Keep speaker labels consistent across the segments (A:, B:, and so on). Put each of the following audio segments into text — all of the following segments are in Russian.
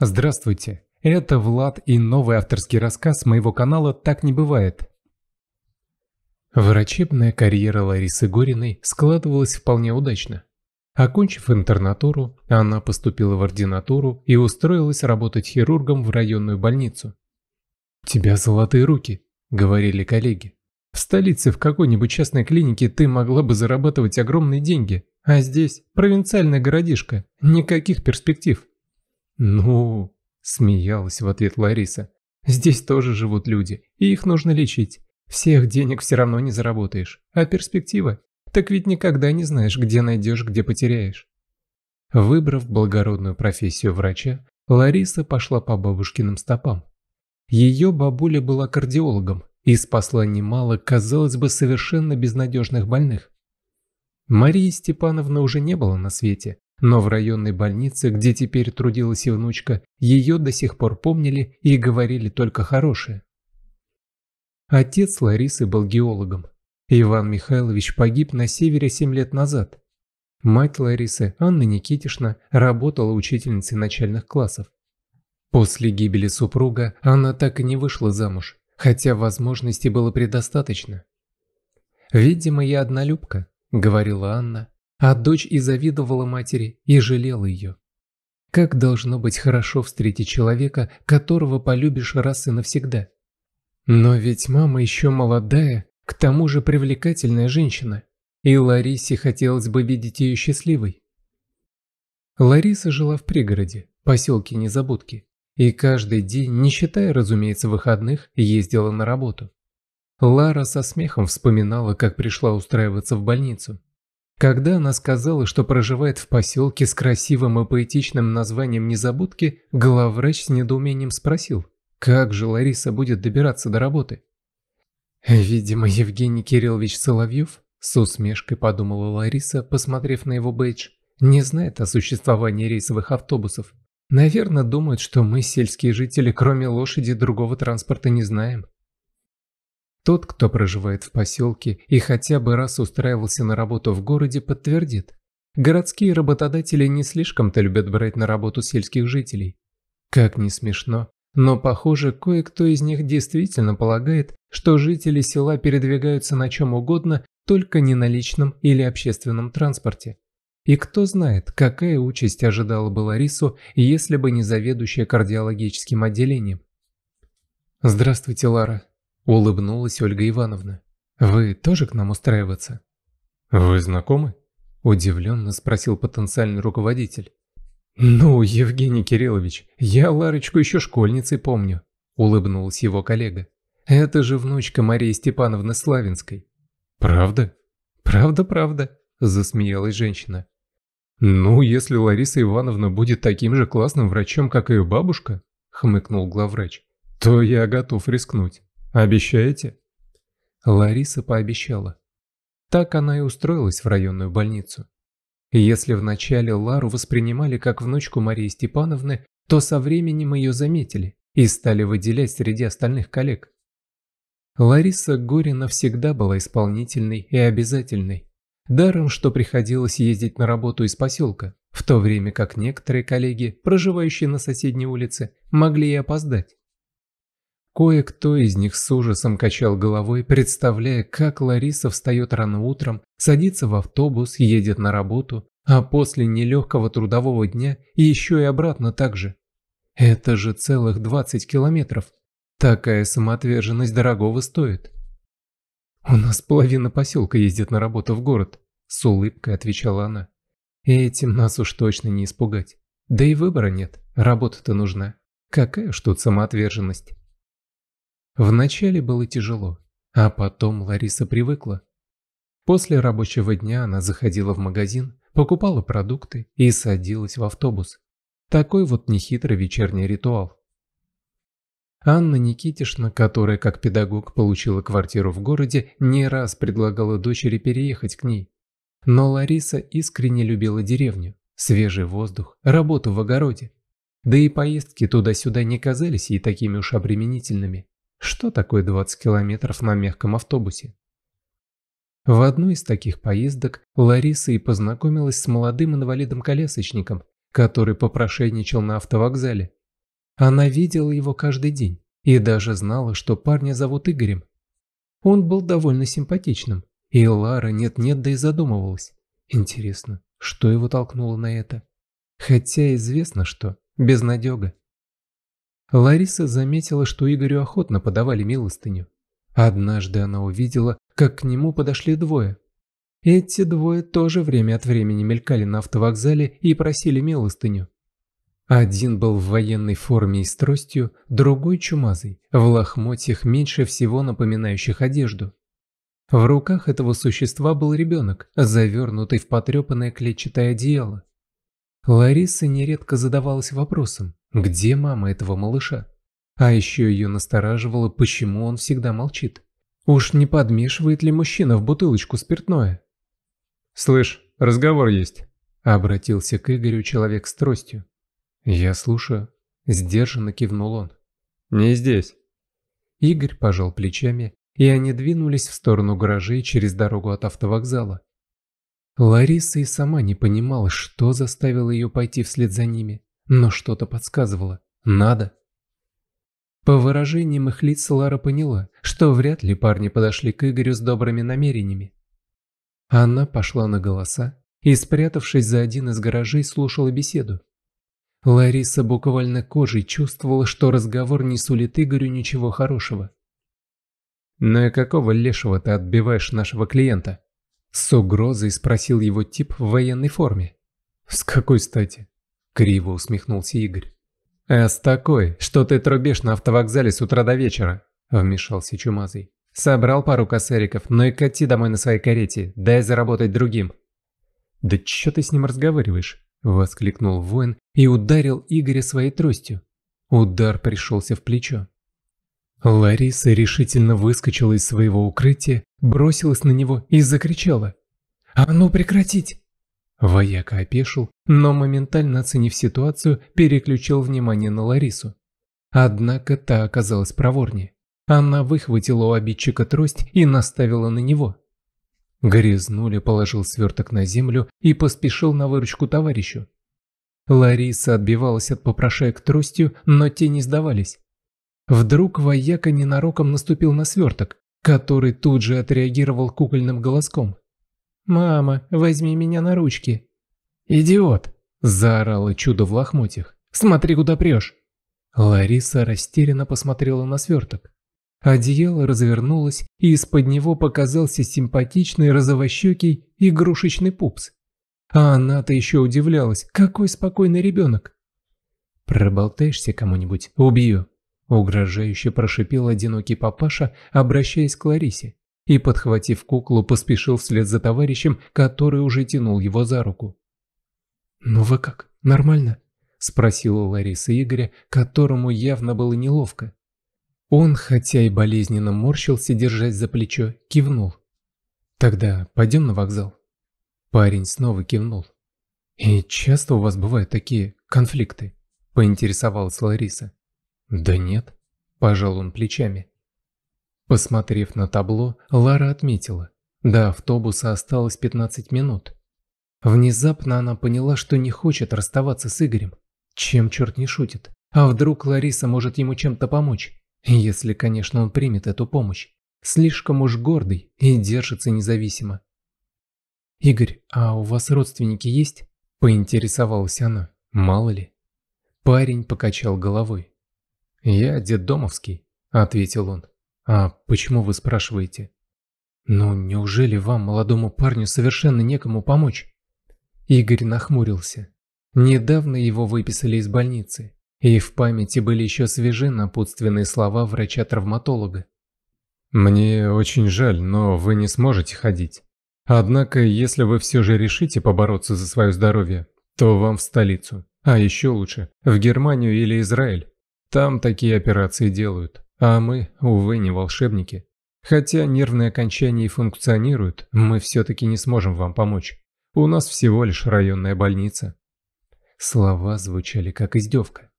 A: Здравствуйте, это Влад и новый авторский рассказ моего канала «Так не бывает». Врачебная карьера Ларисы Гориной складывалась вполне удачно. Окончив интернатуру, она поступила в ординатуру и устроилась работать хирургом в районную больницу. У «Тебя золотые руки», — говорили коллеги. «В столице в какой-нибудь частной клинике ты могла бы зарабатывать огромные деньги, а здесь провинциальная городишка, никаких перспектив». «Ну...» – смеялась в ответ Лариса. «Здесь тоже живут люди, и их нужно лечить. Всех денег все равно не заработаешь. А перспектива? Так ведь никогда не знаешь, где найдешь, где потеряешь». Выбрав благородную профессию врача, Лариса пошла по бабушкиным стопам. Ее бабуля была кардиологом и спасла немало, казалось бы, совершенно безнадежных больных. Марии Степановны уже не было на свете, но в районной больнице, где теперь трудилась и внучка, ее до сих пор помнили и говорили только хорошее. Отец Ларисы был геологом. Иван Михайлович погиб на севере 7 лет назад. Мать Ларисы, Анна Никитишна, работала учительницей начальных классов. После гибели супруга она так и не вышла замуж, хотя возможностей было предостаточно. «Видимо, я однолюбка», — говорила Анна, а дочь и завидовала матери, и жалела ее. Как должно быть хорошо встретить человека, которого полюбишь раз и навсегда. Но ведь мама еще молодая, к тому же привлекательная женщина, и Ларисе хотелось бы видеть ее счастливой. Лариса жила в пригороде, поселке Незабудки, и каждый день, не считая, разумеется, выходных, ездила на работу. Лара со смехом вспоминала, как пришла устраиваться в больницу. Когда она сказала, что проживает в поселке с красивым и поэтичным названием Незабудки, главврач с недоумением спросил, как же Лариса будет добираться до работы. «Видимо, Евгений Кириллович Соловьев», — с усмешкой подумала Лариса, посмотрев на его бейдж, «не знает о существовании рейсовых автобусов. Наверное, думает, что мы, сельские жители, кроме лошади, другого транспорта не знаем». Тот, кто проживает в поселке и хотя бы раз устраивался на работу в городе, подтвердит. Городские работодатели не слишком-то любят брать на работу сельских жителей. Как не смешно, но похоже, кое-кто из них действительно полагает, что жители села передвигаются на чем угодно, только не на личном или общественном транспорте. И кто знает, какая участь ожидала бы Ларису, если бы не заведующая кардиологическим отделением. «Здравствуйте, Лара», Улыбнулась Ольга Ивановна. «Вы тоже к нам устраиваться?» «Вы знакомы?» Удивленно спросил потенциальный руководитель. «Ну, Евгений Кириллович, я Ларочку еще школьницей помню», — улыбнулась его коллега. «Это же внучка Марии Степановны Славинской». «Правда?» «Правда, правда», — засмеялась женщина. «Ну, если Лариса Ивановна будет таким же классным врачом, как ее бабушка», — хмыкнул главврач, — «то я готов рискнуть». Обещаете?» Лариса пообещала. Так она и устроилась в районную больницу. Если вначале Лару воспринимали как внучку Марии Степановны, то со временем ее заметили и стали выделять среди остальных коллег. Лариса Горина всегда была исполнительной и обязательной. Даром, что приходилось ездить на работу из поселка, в то время как некоторые коллеги, проживающие на соседней улице, могли и опоздать. Кое-кто из них с ужасом качал головой, представляя, как Лариса встает рано утром, садится в автобус, едет на работу, а после нелегкого трудового дня еще и обратно так же. Это же целых 20 километров. Такая самоотверженность дорогого стоит. «У нас половина поселка ездит на работу в город», — с улыбкой отвечала она. «Этим нас уж точно не испугать. Да и выбора нет, работа-то нужна. Какая ж тут самоотверженность?» Вначале было тяжело, а потом Лариса привыкла. После рабочего дня она заходила в магазин, покупала продукты и садилась в автобус. Такой вот нехитрый вечерний ритуал. Анна Никитишна, которая как педагог получила квартиру в городе, не раз предлагала дочери переехать к ней. Но Лариса искренне любила деревню, свежий воздух, работу в огороде. Да и поездки туда-сюда не казались ей такими уж обременительными что такое 20 километров на мягком автобусе. В одну из таких поездок Лариса и познакомилась с молодым инвалидом-колясочником, который попрошайничал на автовокзале. Она видела его каждый день и даже знала, что парня зовут Игорем. Он был довольно симпатичным, и Лара нет-нет, да и задумывалась. Интересно, что его толкнуло на это? Хотя известно, что безнадега. Лариса заметила, что Игорю охотно подавали милостыню. Однажды она увидела, как к нему подошли двое. Эти двое тоже время от времени мелькали на автовокзале и просили милостыню. Один был в военной форме и с тростью, другой чумазый, в лохмотьях меньше всего напоминающих одежду. В руках этого существа был ребенок, завернутый в потрепанное клетчатое одеяло. Лариса нередко задавалась вопросом, где мама этого малыша? А еще ее настораживало, почему он всегда молчит. Уж не подмешивает ли мужчина в бутылочку спиртное? «Слышь, разговор есть», — обратился к Игорю человек с тростью. «Я слушаю», — сдержанно кивнул он. «Не здесь». Игорь пожал плечами, и они двинулись в сторону гаражей через дорогу от автовокзала. Лариса и сама не понимала, что заставило ее пойти вслед за ними но что-то подсказывало. Надо. По выражениям их лиц Лара поняла, что вряд ли парни подошли к Игорю с добрыми намерениями. Она пошла на голоса и, спрятавшись за один из гаражей, слушала беседу. Лариса буквально кожей чувствовала, что разговор не сулит Игорю ничего хорошего. Но и какого лешего ты отбиваешь нашего клиента?» С угрозой спросил его тип в военной форме. «С какой стати? Криво усмехнулся Игорь. с такой, что ты трубишь на автовокзале с утра до вечера», – вмешался Чумазый. «Собрал пару косариков, но и кати домой на своей карете, дай заработать другим». «Да чё ты с ним разговариваешь?» – воскликнул воин и ударил Игоря своей тростью. Удар пришелся в плечо. Лариса решительно выскочила из своего укрытия, бросилась на него и закричала. «А ну прекратить! Вояка опешил, но моментально оценив ситуацию, переключил внимание на Ларису. Однако та оказалась проворнее. Она выхватила у обидчика трость и наставила на него. Грязнули положил сверток на землю и поспешил на выручку товарищу. Лариса отбивалась от попрошаек тростью, но те не сдавались. Вдруг вояка ненароком наступил на сверток, который тут же отреагировал кукольным голоском. «Мама, возьми меня на ручки!» «Идиот!» – заорало чудо в лохмотьях. «Смотри, куда прешь!» Лариса растерянно посмотрела на сверток. Одеяло развернулось, и из-под него показался симпатичный розовощекий игрушечный пупс. А она-то еще удивлялась, какой спокойный ребенок. «Проболтаешься кому-нибудь, убью», – угрожающе прошипел одинокий папаша, обращаясь к Ларисе и, подхватив куклу, поспешил вслед за товарищем, который уже тянул его за руку. «Ну вы как, нормально?» – спросила Лариса Игоря, которому явно было неловко. Он, хотя и болезненно морщился, держась за плечо, кивнул. «Тогда пойдем на вокзал?» Парень снова кивнул. «И часто у вас бывают такие конфликты?» – поинтересовалась Лариса. «Да нет», – пожал он плечами. Посмотрев на табло, Лара отметила, до автобуса осталось 15 минут. Внезапно она поняла, что не хочет расставаться с Игорем. Чем черт не шутит? А вдруг Лариса может ему чем-то помочь? Если, конечно, он примет эту помощь. Слишком уж гордый и держится независимо. «Игорь, а у вас родственники есть?» – поинтересовалась она. «Мало ли». Парень покачал головой. «Я деддомовский», – ответил он. «А почему вы спрашиваете?» «Ну, неужели вам, молодому парню, совершенно некому помочь?» Игорь нахмурился. Недавно его выписали из больницы, и в памяти были еще свежи напутственные слова врача-травматолога. «Мне очень жаль, но вы не сможете ходить. Однако, если вы все же решите побороться за свое здоровье, то вам в столицу, а еще лучше, в Германию или Израиль. Там такие операции делают». А мы, увы, не волшебники. Хотя нервные окончания и функционируют, мы все-таки не сможем вам помочь. У нас всего лишь районная больница». Слова звучали как издевка.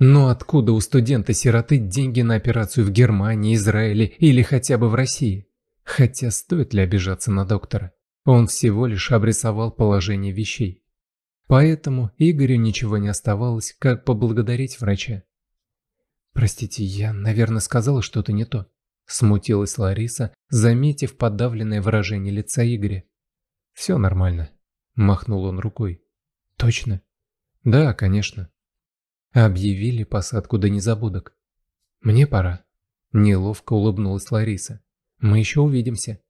A: Но откуда у студента-сироты деньги на операцию в Германии, Израиле или хотя бы в России? Хотя стоит ли обижаться на доктора? Он всего лишь обрисовал положение вещей. Поэтому Игорю ничего не оставалось, как поблагодарить врача. «Простите, я, наверное, сказала что-то не то», – смутилась Лариса, заметив подавленное выражение лица Игоря. «Все нормально», – махнул он рукой. «Точно?» «Да, конечно». Объявили посадку до незабудок. «Мне пора», – неловко улыбнулась Лариса. «Мы еще увидимся».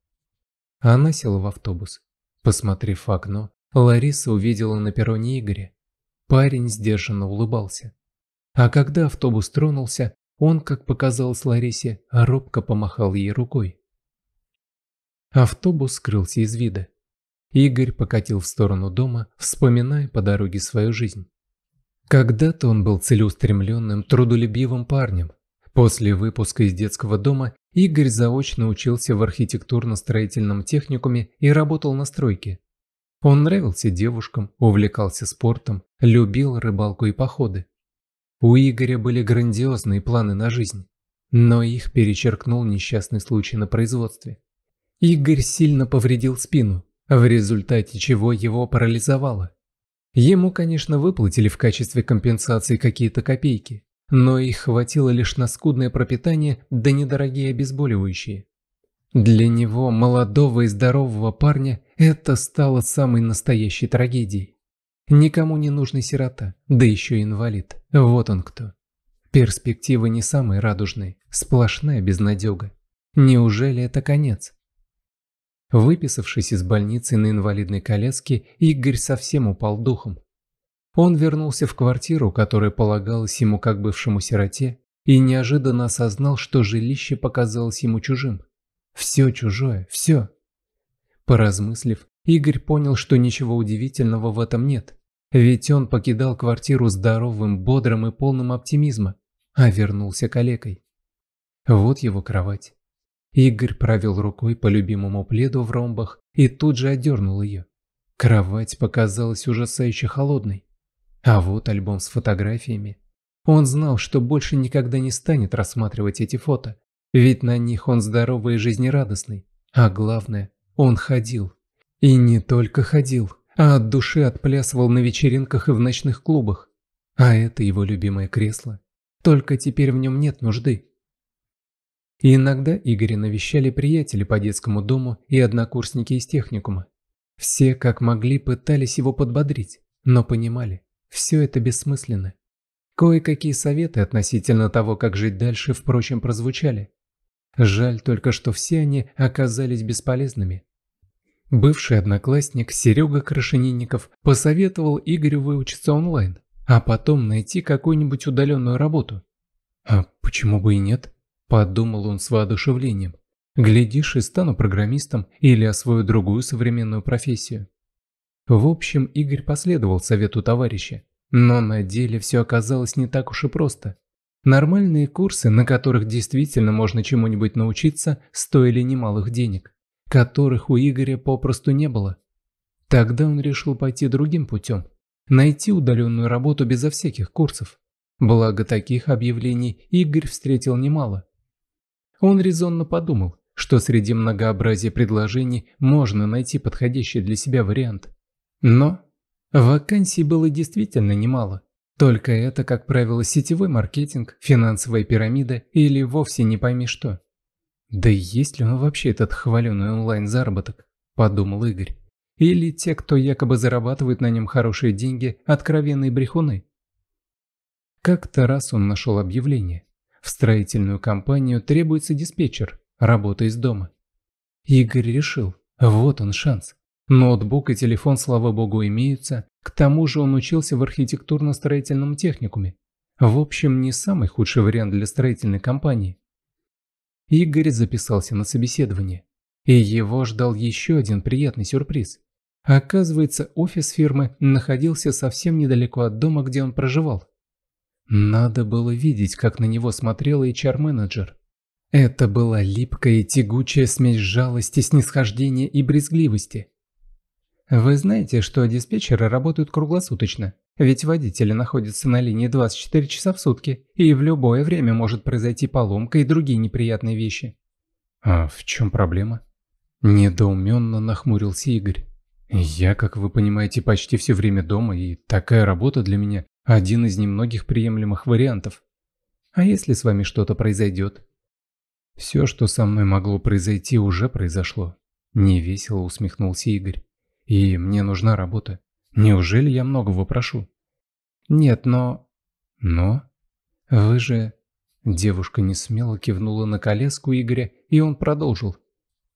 A: Она села в автобус. Посмотрев в окно, Лариса увидела на перроне Игоря. Парень сдержанно улыбался. А когда автобус тронулся, он, как показалось Ларисе, робко помахал ей рукой. Автобус скрылся из вида. Игорь покатил в сторону дома, вспоминая по дороге свою жизнь. Когда-то он был целеустремленным, трудолюбивым парнем. После выпуска из детского дома Игорь заочно учился в архитектурно-строительном техникуме и работал на стройке. Он нравился девушкам, увлекался спортом, любил рыбалку и походы. У Игоря были грандиозные планы на жизнь, но их перечеркнул несчастный случай на производстве. Игорь сильно повредил спину, в результате чего его парализовало. Ему, конечно, выплатили в качестве компенсации какие-то копейки, но их хватило лишь на скудное пропитание да недорогие обезболивающие. Для него, молодого и здорового парня, это стало самой настоящей трагедией. Никому не нужный сирота, да еще инвалид. Вот он кто. Перспективы не самые радужные, сплошная безнадега. Неужели это конец? Выписавшись из больницы на инвалидной коляске, Игорь совсем упал духом. Он вернулся в квартиру, которая полагалась ему как бывшему сироте, и неожиданно осознал, что жилище показалось ему чужим. Все чужое, все. Поразмыслив, Игорь понял, что ничего удивительного в этом нет. Ведь он покидал квартиру здоровым, бодрым и полным оптимизма, а вернулся калекой. Вот его кровать. Игорь провел рукой по любимому пледу в ромбах и тут же отдернул ее. Кровать показалась ужасающе холодной. А вот альбом с фотографиями. Он знал, что больше никогда не станет рассматривать эти фото, ведь на них он здоровый и жизнерадостный. А главное, он ходил. И не только ходил а от души отплясывал на вечеринках и в ночных клубах. А это его любимое кресло. Только теперь в нем нет нужды. И иногда Игоря навещали приятели по детскому дому и однокурсники из техникума. Все, как могли, пытались его подбодрить, но понимали, все это бессмысленно. Кое-какие советы относительно того, как жить дальше, впрочем, прозвучали. Жаль только, что все они оказались бесполезными. Бывший одноклассник Серега Крашенинников посоветовал Игорю выучиться онлайн, а потом найти какую-нибудь удаленную работу. А почему бы и нет? Подумал он с воодушевлением. Глядишь и стану программистом или освою другую современную профессию. В общем, Игорь последовал совету товарища, но на деле все оказалось не так уж и просто. Нормальные курсы, на которых действительно можно чему-нибудь научиться, стоили немалых денег которых у Игоря попросту не было. Тогда он решил пойти другим путем, найти удаленную работу безо всяких курсов. Благо таких объявлений Игорь встретил немало. Он резонно подумал, что среди многообразия предложений можно найти подходящий для себя вариант. Но вакансий было действительно немало. Только это, как правило, сетевой маркетинг, финансовая пирамида или вовсе не пойми что. Да есть ли он вообще этот хваленый онлайн-заработок? Подумал Игорь. Или те, кто якобы зарабатывает на нем хорошие деньги, откровенные брехуны? Как-то раз он нашел объявление. В строительную компанию требуется диспетчер, работа из дома. Игорь решил, вот он шанс. Ноутбук и телефон, слава богу, имеются, к тому же он учился в архитектурно-строительном техникуме. В общем, не самый худший вариант для строительной компании. Игорь записался на собеседование. И его ждал еще один приятный сюрприз. Оказывается, офис фирмы находился совсем недалеко от дома, где он проживал. Надо было видеть, как на него смотрел HR-менеджер. Это была липкая и тягучая смесь жалости, снисхождения и брезгливости. Вы знаете, что диспетчеры работают круглосуточно, ведь водители находятся на линии 24 часа в сутки, и в любое время может произойти поломка и другие неприятные вещи. А в чем проблема? Недоуменно нахмурился Игорь. Я, как вы понимаете, почти все время дома, и такая работа для меня – один из немногих приемлемых вариантов. А если с вами что-то произойдет? Все, что со мной могло произойти, уже произошло. Невесело усмехнулся Игорь и мне нужна работа. Неужели я многого прошу? Нет, но... Но? Вы же... Девушка несмело кивнула на коляску Игоря, и он продолжил.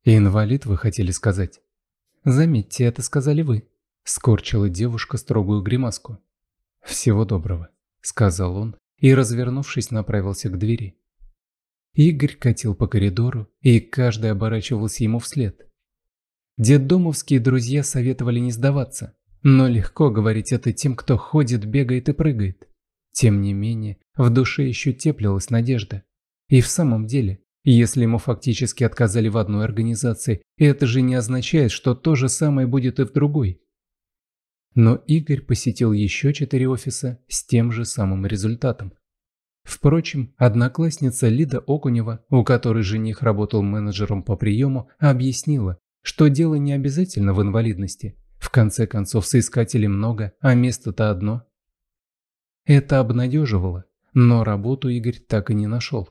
A: «Инвалид, вы хотели сказать?» «Заметьте, это сказали вы», — скорчила девушка строгую гримаску. «Всего доброго», — сказал он, и, развернувшись, направился к двери. Игорь катил по коридору, и каждый оборачивался ему вслед. Детдомовские друзья советовали не сдаваться, но легко говорить это тем, кто ходит, бегает и прыгает. Тем не менее, в душе еще теплилась надежда. И в самом деле, если ему фактически отказали в одной организации, это же не означает, что то же самое будет и в другой. Но Игорь посетил еще четыре офиса с тем же самым результатом. Впрочем, одноклассница Лида Окунева, у которой жених работал менеджером по приему, объяснила, что дело не обязательно в инвалидности. В конце концов, соискателей много, а место-то одно. Это обнадеживало, но работу Игорь так и не нашел.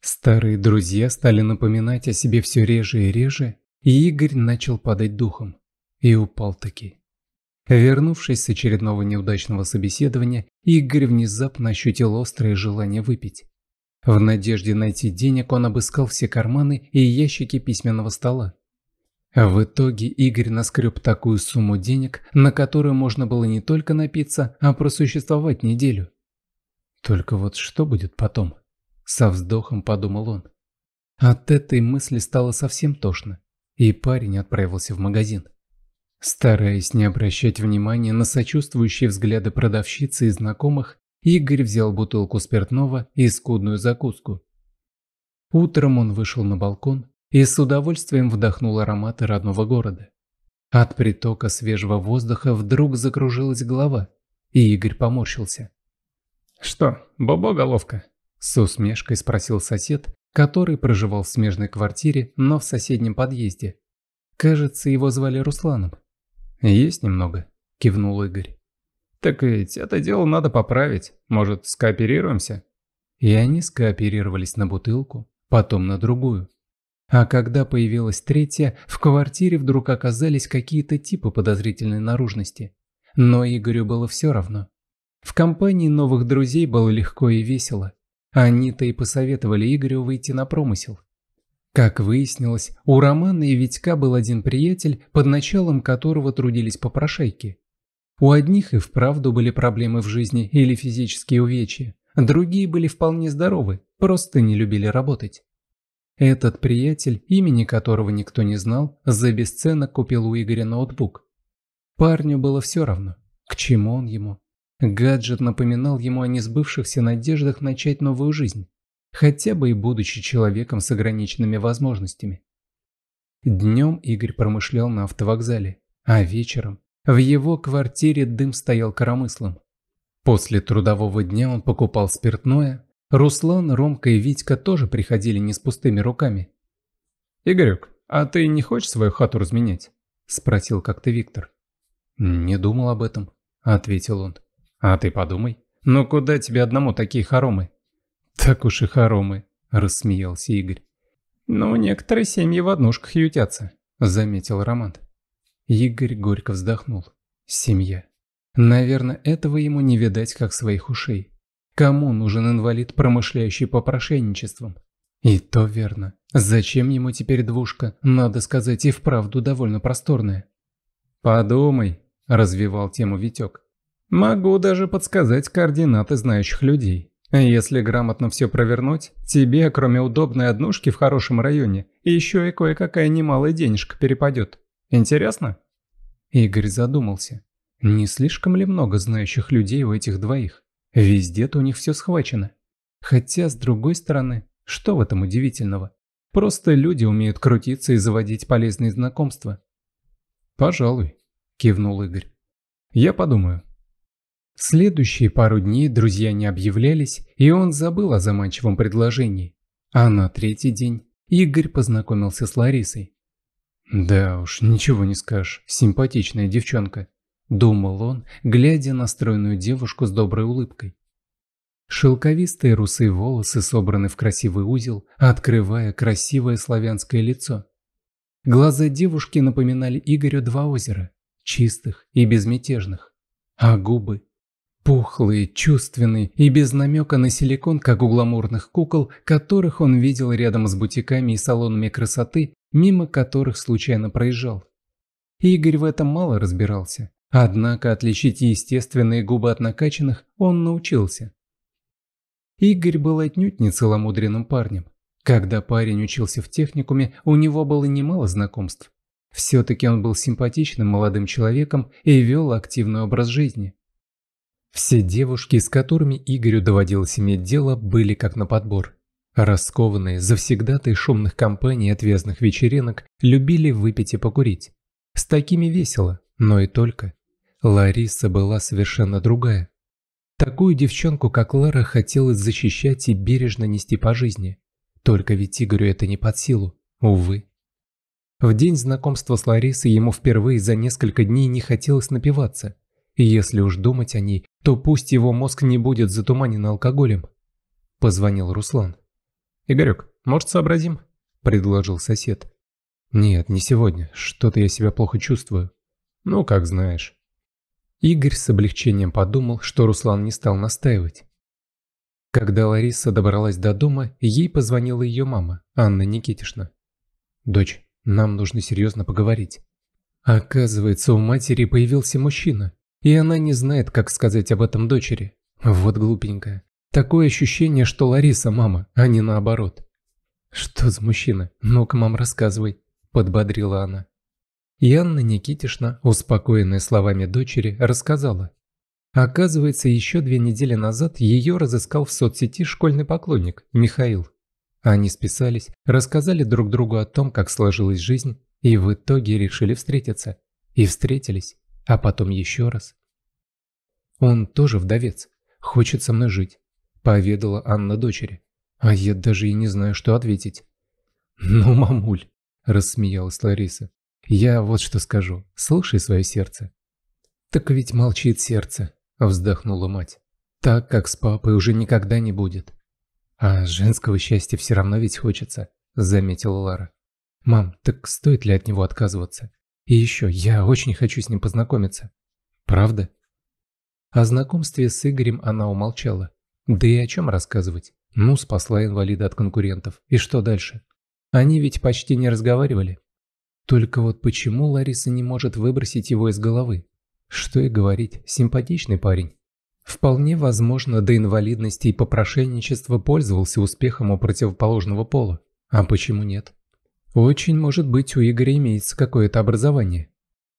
A: Старые друзья стали напоминать о себе все реже и реже, и Игорь начал падать духом. И упал таки. Вернувшись с очередного неудачного собеседования, Игорь внезапно ощутил острое желание выпить. В надежде найти денег он обыскал все карманы и ящики письменного стола. А в итоге Игорь наскреб такую сумму денег, на которую можно было не только напиться, а просуществовать неделю. Только вот что будет потом? Со вздохом подумал он. От этой мысли стало совсем тошно, и парень отправился в магазин. Стараясь не обращать внимания на сочувствующие взгляды продавщицы и знакомых, Игорь взял бутылку спиртного и скудную закуску. Утром он вышел на балкон и с удовольствием вдохнул ароматы родного города. От притока свежего воздуха вдруг закружилась голова, и Игорь поморщился. «Что, бобо головка?» – с усмешкой спросил сосед, который проживал в смежной квартире, но в соседнем подъезде. Кажется, его звали Русланом. «Есть немного», – кивнул Игорь. «Так ведь это дело надо поправить. Может, скооперируемся?» И они скооперировались на бутылку, потом на другую. А когда появилась третья, в квартире вдруг оказались какие-то типы подозрительной наружности. Но Игорю было все равно. В компании новых друзей было легко и весело. Они-то и посоветовали Игорю выйти на промысел. Как выяснилось, у Романа и Витька был один приятель, под началом которого трудились попрошайки. У одних и вправду были проблемы в жизни или физические увечья, другие были вполне здоровы, просто не любили работать. Этот приятель, имени которого никто не знал, за бесценок купил у Игоря ноутбук. Парню было все равно, к чему он ему. Гаджет напоминал ему о несбывшихся надеждах начать новую жизнь, хотя бы и будучи человеком с ограниченными возможностями. Днем Игорь промышлял на автовокзале, а вечером в его квартире дым стоял коромыслом. После трудового дня он покупал спиртное, Руслан, Ромка и Витька тоже приходили не с пустыми руками. «Игорек, а ты не хочешь свою хату разменять?» – спросил как-то Виктор. «Не думал об этом», – ответил он. «А ты подумай. Ну куда тебе одному такие хоромы?» «Так уж и хоромы», – рассмеялся Игорь. «Ну, некоторые семьи в однушках ютятся», – заметил Роман. Игорь горько вздохнул. «Семья. Наверное, этого ему не видать, как своих ушей. Кому нужен инвалид, промышляющий по попрошенничеством? И то верно. Зачем ему теперь двушка? Надо сказать, и вправду довольно просторная. Подумай, развивал тему Витек. Могу даже подсказать координаты знающих людей. Если грамотно все провернуть, тебе, кроме удобной однушки в хорошем районе, еще и кое-какая немалая денежка перепадет. Интересно? Игорь задумался. Не слишком ли много знающих людей у этих двоих? Везде-то у них все схвачено. Хотя, с другой стороны, что в этом удивительного? Просто люди умеют крутиться и заводить полезные знакомства. «Пожалуй», – кивнул Игорь. «Я подумаю». В следующие пару дней друзья не объявлялись, и он забыл о заманчивом предложении. А на третий день Игорь познакомился с Ларисой. «Да уж, ничего не скажешь, симпатичная девчонка», Думал он, глядя на стройную девушку с доброй улыбкой. Шелковистые русые волосы собраны в красивый узел, открывая красивое славянское лицо. Глаза девушки напоминали Игорю два озера, чистых и безмятежных. А губы Пухлые, чувственные и без намека на силикон, как у гламурных кукол, которых он видел рядом с бутиками и салонами красоты, мимо которых случайно проезжал. Игорь в этом мало разбирался, Однако отличить естественные губы от накачанных он научился. Игорь был отнюдь не целомудренным парнем. Когда парень учился в техникуме, у него было немало знакомств. Все-таки он был симпатичным молодым человеком и вел активный образ жизни. Все девушки, с которыми Игорю доводилось иметь дело, были как на подбор. Раскованные, завсегдаты шумных компаний и отвязных вечеринок любили выпить и покурить. С такими весело, но и только. Лариса была совершенно другая. Такую девчонку, как Лара, хотелось защищать и бережно нести по жизни. Только ведь Игорю это не под силу, увы. В день знакомства с Ларисой ему впервые за несколько дней не хотелось напиваться. И если уж думать о ней, то пусть его мозг не будет затуманен алкоголем. Позвонил Руслан. «Игорек, может, сообразим?» – предложил сосед. «Нет, не сегодня. Что-то я себя плохо чувствую». Ну, как знаешь. Игорь с облегчением подумал, что Руслан не стал настаивать. Когда Лариса добралась до дома, ей позвонила ее мама, Анна Никитишна. «Дочь, нам нужно серьезно поговорить». Оказывается, у матери появился мужчина, и она не знает, как сказать об этом дочери. Вот глупенькая. Такое ощущение, что Лариса мама, а не наоборот. «Что за мужчина? Ну-ка, мам, рассказывай», – подбодрила она. И Анна Никитишна, успокоенная словами дочери, рассказала. Оказывается, еще две недели назад ее разыскал в соцсети школьный поклонник Михаил. Они списались, рассказали друг другу о том, как сложилась жизнь, и в итоге решили встретиться. И встретились, а потом еще раз. «Он тоже вдовец, хочет со мной жить», – поведала Анна дочери. «А я даже и не знаю, что ответить». «Ну, мамуль», – рассмеялась Лариса, я вот что скажу. Слушай свое сердце. Так ведь молчит сердце, вздохнула мать. Так, как с папой уже никогда не будет. А женского счастья все равно ведь хочется, заметила Лара. Мам, так стоит ли от него отказываться? И еще, я очень хочу с ним познакомиться. Правда? О знакомстве с Игорем она умолчала. Да и о чем рассказывать? Ну, спасла инвалида от конкурентов. И что дальше? Они ведь почти не разговаривали. Только вот почему Лариса не может выбросить его из головы? Что и говорить, симпатичный парень. Вполне возможно, до инвалидности и попрошенничества пользовался успехом у противоположного пола. А почему нет? Очень может быть у Игоря имеется какое-то образование.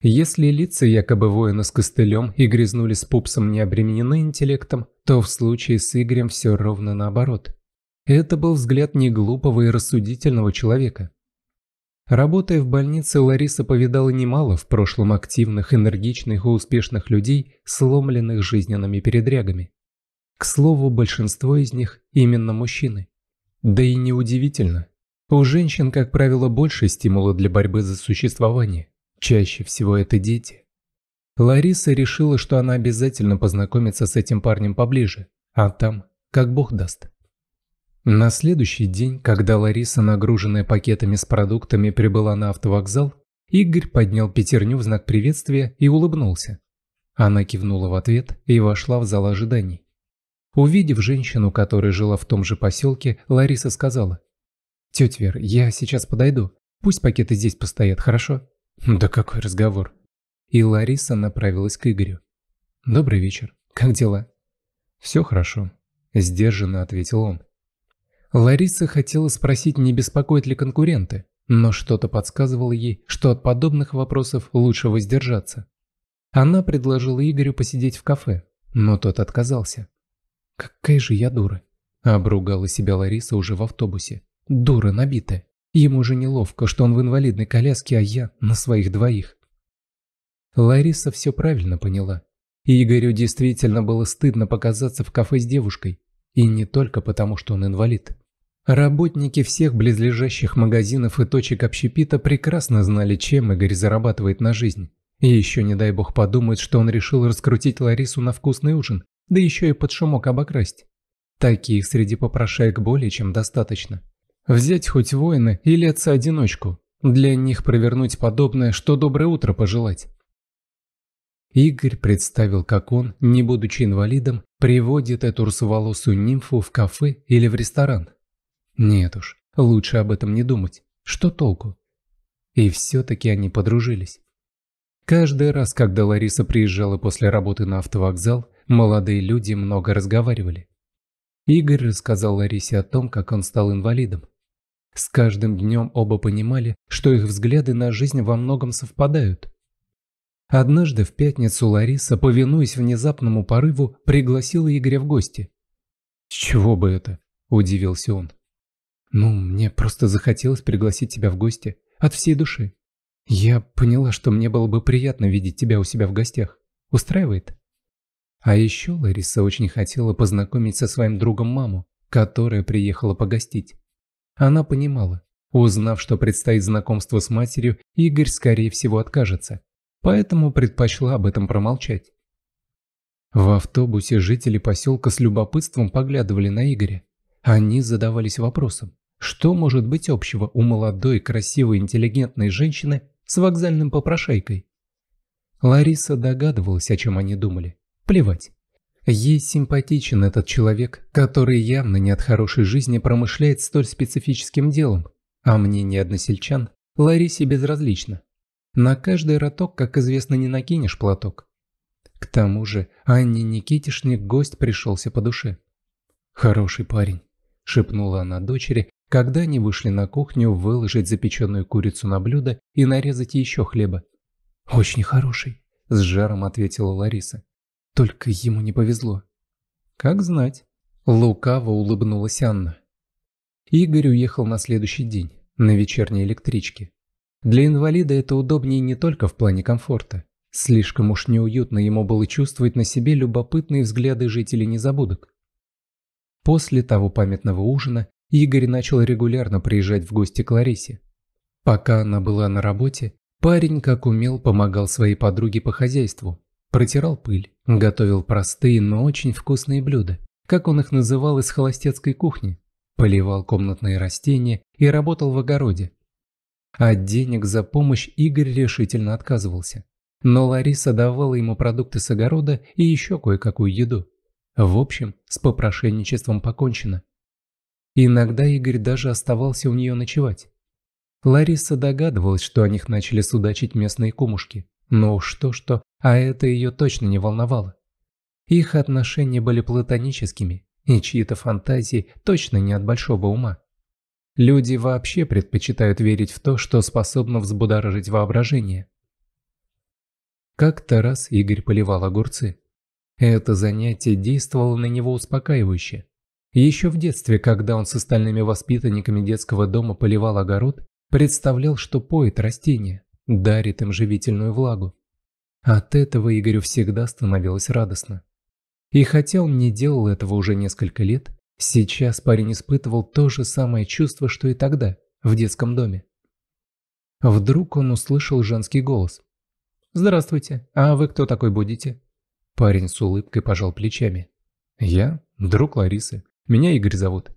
A: Если лица якобы воина с костылем и грязнули с пупсом не обременены интеллектом, то в случае с Игорем все ровно наоборот. Это был взгляд не глупого и рассудительного человека – Работая в больнице, Лариса повидала немало в прошлом активных, энергичных и успешных людей, сломленных жизненными передрягами. К слову, большинство из них именно мужчины. Да и неудивительно. У женщин, как правило, больше стимула для борьбы за существование. Чаще всего это дети. Лариса решила, что она обязательно познакомится с этим парнем поближе, а там, как бог даст. На следующий день, когда Лариса, нагруженная пакетами с продуктами, прибыла на автовокзал, Игорь поднял пятерню в знак приветствия и улыбнулся. Она кивнула в ответ и вошла в зал ожиданий. Увидев женщину, которая жила в том же поселке, Лариса сказала. «Тетя Вер, я сейчас подойду. Пусть пакеты здесь постоят, хорошо?» «Да какой разговор?» И Лариса направилась к Игорю. «Добрый вечер. Как дела?» «Все хорошо», – сдержанно ответил он. Лариса хотела спросить, не беспокоят ли конкуренты, но что-то подсказывало ей, что от подобных вопросов лучше воздержаться. Она предложила Игорю посидеть в кафе, но тот отказался. «Какая же я дура!» – обругала себя Лариса уже в автобусе. «Дура набитая! Ему же неловко, что он в инвалидной коляске, а я на своих двоих!» Лариса все правильно поняла. Игорю действительно было стыдно показаться в кафе с девушкой, и не только потому, что он инвалид. Работники всех близлежащих магазинов и точек общепита прекрасно знали, чем Игорь зарабатывает на жизнь. И еще не дай бог подумают, что он решил раскрутить Ларису на вкусный ужин, да еще и под шумок обокрасть. Таких среди попрошаек более чем достаточно. Взять хоть воина или отца-одиночку. Для них провернуть подобное, что доброе утро пожелать. Игорь представил, как он, не будучи инвалидом, приводит эту русоволосую нимфу в кафе или в ресторан. Нет уж, лучше об этом не думать. Что толку? И все-таки они подружились. Каждый раз, когда Лариса приезжала после работы на автовокзал, молодые люди много разговаривали. Игорь рассказал Ларисе о том, как он стал инвалидом. С каждым днем оба понимали, что их взгляды на жизнь во многом совпадают – Однажды в пятницу Лариса, повинуясь внезапному порыву, пригласила Игоря в гости. «С чего бы это?» – удивился он. «Ну, мне просто захотелось пригласить тебя в гости. От всей души. Я поняла, что мне было бы приятно видеть тебя у себя в гостях. Устраивает?» А еще Лариса очень хотела познакомить со своим другом маму, которая приехала погостить. Она понимала, узнав, что предстоит знакомство с матерью, Игорь, скорее всего, откажется поэтому предпочла об этом промолчать. В автобусе жители поселка с любопытством поглядывали на Игоря. Они задавались вопросом, что может быть общего у молодой, красивой, интеллигентной женщины с вокзальным попрошайкой? Лариса догадывалась, о чем они думали. Плевать. Ей симпатичен этот человек, который явно не от хорошей жизни промышляет столь специфическим делом, а мнение односельчан Ларисе безразлично. На каждый роток, как известно, не накинешь платок. К тому же Анне Никитишне гость пришелся по душе. «Хороший парень», – шепнула она дочери, когда они вышли на кухню выложить запеченную курицу на блюдо и нарезать еще хлеба. «Очень хороший», – с жаром ответила Лариса. «Только ему не повезло». «Как знать», – лукаво улыбнулась Анна. Игорь уехал на следующий день, на вечерней электричке. Для инвалида это удобнее не только в плане комфорта. Слишком уж неуютно ему было чувствовать на себе любопытные взгляды жителей незабудок. После того памятного ужина Игорь начал регулярно приезжать в гости к Ларисе. Пока она была на работе, парень как умел помогал своей подруге по хозяйству. Протирал пыль, готовил простые, но очень вкусные блюда, как он их называл из холостецкой кухни. Поливал комнатные растения и работал в огороде, от а денег за помощь Игорь решительно отказывался. Но Лариса давала ему продукты с огорода и еще кое-какую еду. В общем, с попрошенничеством покончено. Иногда Игорь даже оставался у нее ночевать. Лариса догадывалась, что о них начали судачить местные кумушки. Но уж то-что, а это ее точно не волновало. Их отношения были платоническими, и чьи-то фантазии точно не от большого ума. Люди вообще предпочитают верить в то, что способно взбудоражить воображение. Как-то раз Игорь поливал огурцы. Это занятие действовало на него успокаивающе. Еще в детстве, когда он с остальными воспитанниками детского дома поливал огород, представлял, что поет растения, дарит им живительную влагу. От этого Игорю всегда становилось радостно. И хотя он не делал этого уже несколько лет, Сейчас парень испытывал то же самое чувство, что и тогда, в детском доме. Вдруг он услышал женский голос. «Здравствуйте, а вы кто такой будете?» Парень с улыбкой пожал плечами. «Я друг Ларисы. Меня Игорь зовут.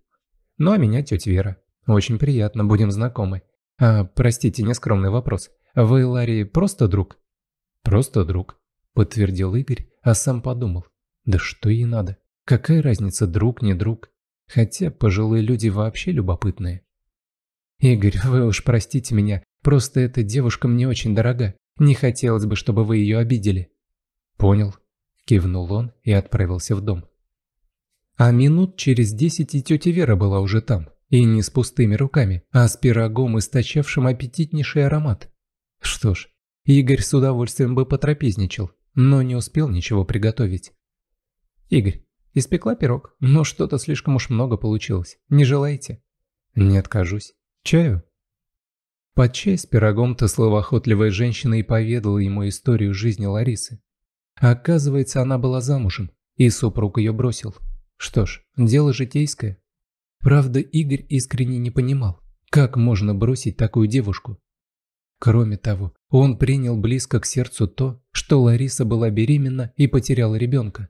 A: Ну а меня тетя Вера. Очень приятно, будем знакомы. А, простите, нескромный вопрос. Вы, Ларри, просто друг?» «Просто друг», — подтвердил Игорь, а сам подумал. «Да что ей надо? Какая разница, друг, не друг? Хотя пожилые люди вообще любопытные. «Игорь, вы уж простите меня, просто эта девушка мне очень дорога. Не хотелось бы, чтобы вы ее обидели». «Понял», – кивнул он и отправился в дом. А минут через десять и тетя Вера была уже там. И не с пустыми руками, а с пирогом, источавшим аппетитнейший аромат. Что ж, Игорь с удовольствием бы потрапезничал, но не успел ничего приготовить. «Игорь, Испекла пирог, но что-то слишком уж много получилось. Не желаете? Не откажусь. Чаю? Под чай с пирогом-то словоохотливая женщина и поведала ему историю жизни Ларисы. Оказывается, она была замужем, и супруг ее бросил. Что ж, дело житейское. Правда, Игорь искренне не понимал, как можно бросить такую девушку. Кроме того, он принял близко к сердцу то, что Лариса была беременна и потеряла ребенка.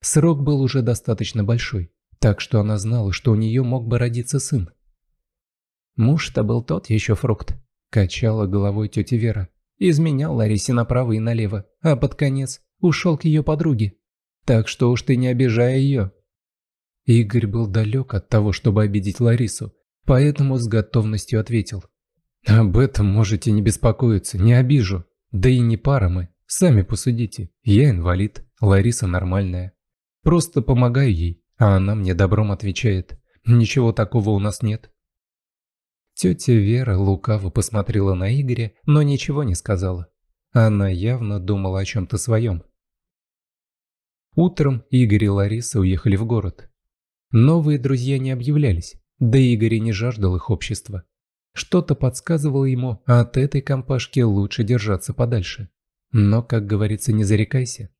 A: Срок был уже достаточно большой, так что она знала, что у нее мог бы родиться сын. Муж-то был тот еще фрукт, качала головой тетя Вера. Изменял Ларисе направо и налево, а под конец ушел к ее подруге. Так что уж ты не обижай ее. Игорь был далек от того, чтобы обидеть Ларису, поэтому с готовностью ответил. «Об этом можете не беспокоиться, не обижу. Да и не пара мы, сами посудите. Я инвалид, Лариса нормальная. Просто помогаю ей, а она мне добром отвечает. Ничего такого у нас нет. Тетя Вера лукаво посмотрела на Игоря, но ничего не сказала. Она явно думала о чем-то своем. Утром Игорь и Лариса уехали в город. Новые друзья не объявлялись, да Игорь не жаждал их общества. Что-то подсказывало ему, от этой компашки лучше держаться подальше. Но, как говорится, не зарекайся.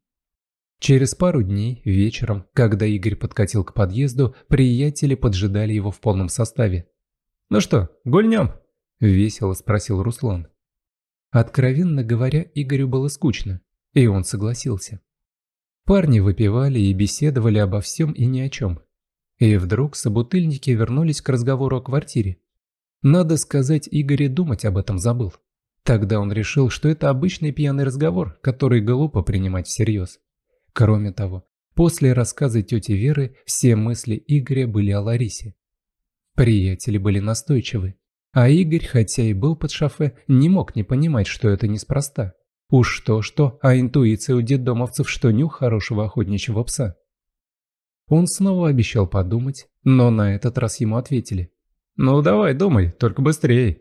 A: Через пару дней, вечером, когда Игорь подкатил к подъезду, приятели поджидали его в полном составе. «Ну что, гульнем?» – весело спросил Руслан. Откровенно говоря, Игорю было скучно, и он согласился. Парни выпивали и беседовали обо всем и ни о чем. И вдруг собутыльники вернулись к разговору о квартире. Надо сказать, Игорь и думать об этом забыл. Тогда он решил, что это обычный пьяный разговор, который глупо принимать всерьез. Кроме того, после рассказа тети Веры все мысли Игоря были о Ларисе. Приятели были настойчивы, а Игорь, хотя и был под шофе, не мог не понимать, что это неспроста. Уж то-что, а интуиция у детдомовцев что нюх хорошего охотничьего пса. Он снова обещал подумать, но на этот раз ему ответили. «Ну давай, думай, только быстрее».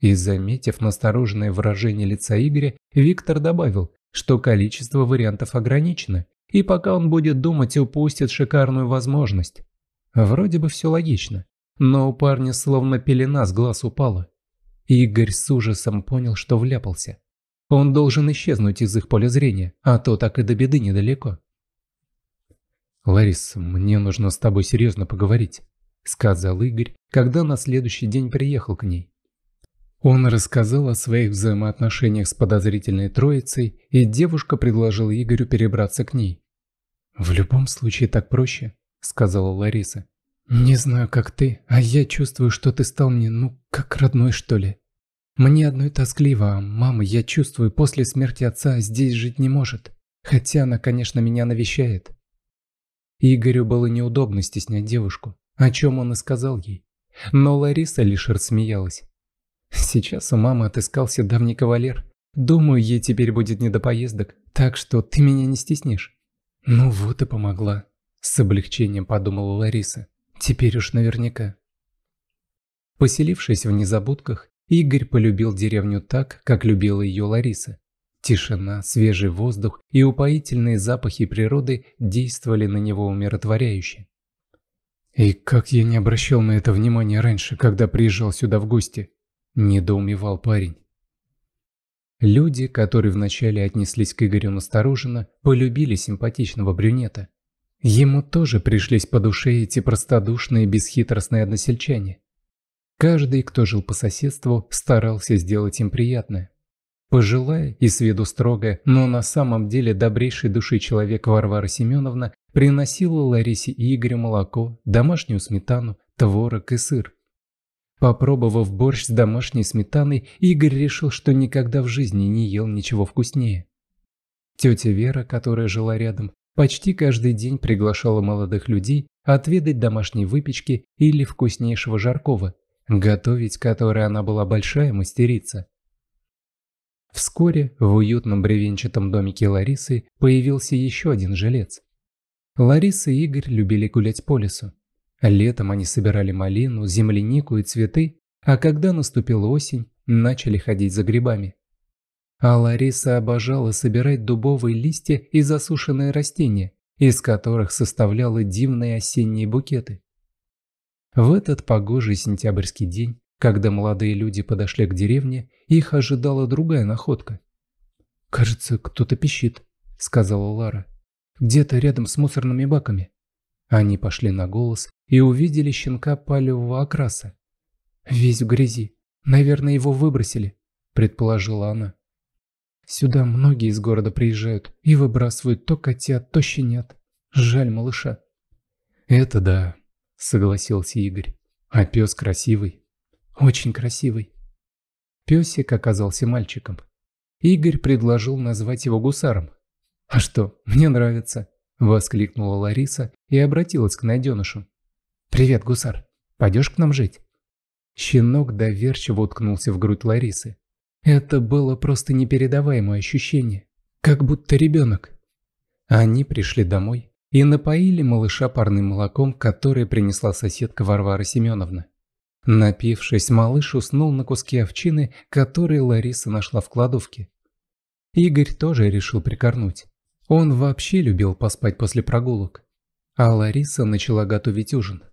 A: И заметив настороженное выражение лица Игоря, Виктор добавил, что количество вариантов ограничено, и пока он будет думать, упустит шикарную возможность. Вроде бы все логично, но у парня словно пелена с глаз упала. Игорь с ужасом понял, что вляпался. Он должен исчезнуть из их поля зрения, а то так и до беды недалеко. «Ларис, мне нужно с тобой серьезно поговорить», — сказал Игорь, когда на следующий день приехал к ней. Он рассказал о своих взаимоотношениях с подозрительной троицей, и девушка предложила Игорю перебраться к ней. «В любом случае так проще», — сказала Лариса. «Не знаю, как ты, а я чувствую, что ты стал мне, ну, как родной, что ли. Мне одной тоскливо, а мама, я чувствую, после смерти отца здесь жить не может. Хотя она, конечно, меня навещает». Игорю было неудобно стеснять девушку, о чем он и сказал ей. Но Лариса лишь рассмеялась. Сейчас у мамы отыскался давний кавалер. Думаю, ей теперь будет не до поездок, так что ты меня не стеснишь». «Ну вот и помогла», – с облегчением подумала Лариса. «Теперь уж наверняка». Поселившись в незабудках, Игорь полюбил деревню так, как любила ее Лариса. Тишина, свежий воздух и упоительные запахи природы действовали на него умиротворяюще. «И как я не обращал на это внимания раньше, когда приезжал сюда в гости?» – недоумевал парень. Люди, которые вначале отнеслись к Игорю настороженно, полюбили симпатичного брюнета. Ему тоже пришлись по душе эти простодушные, бесхитростные односельчане. Каждый, кто жил по соседству, старался сделать им приятное. Пожилая и с виду строгая, но на самом деле добрейшей души человек Варвара Семеновна приносила Ларисе и Игорю молоко, домашнюю сметану, творог и сыр. Попробовав борщ с домашней сметаной, Игорь решил, что никогда в жизни не ел ничего вкуснее. Тетя Вера, которая жила рядом, почти каждый день приглашала молодых людей отведать домашней выпечки или вкуснейшего жаркого, готовить которое она была большая мастерица. Вскоре в уютном бревенчатом домике Ларисы появился еще один жилец. Лариса и Игорь любили гулять по лесу. Летом они собирали малину, землянику и цветы, а когда наступила осень, начали ходить за грибами. А Лариса обожала собирать дубовые листья и засушенные растения, из которых составляла дивные осенние букеты. В этот погожий сентябрьский день, когда молодые люди подошли к деревне, их ожидала другая находка. «Кажется, кто-то пищит», — сказала Лара. «Где-то рядом с мусорными баками». Они пошли на голос, и увидели щенка палевого окраса. Весь в грязи. Наверное, его выбросили, предположила она. Сюда многие из города приезжают и выбрасывают то котят, то щенят. Жаль малыша. Это да, согласился Игорь. А пес красивый. Очень красивый. Песик оказался мальчиком. Игорь предложил назвать его гусаром. «А что, мне нравится!» – воскликнула Лариса и обратилась к найденышу. «Привет, гусар. Пойдешь к нам жить?» Щенок доверчиво уткнулся в грудь Ларисы. Это было просто непередаваемое ощущение. Как будто ребенок. Они пришли домой и напоили малыша парным молоком, которое принесла соседка Варвара Семеновна. Напившись, малыш уснул на куске овчины, которые Лариса нашла в кладовке. Игорь тоже решил прикорнуть. Он вообще любил поспать после прогулок. А Лариса начала готовить ужин.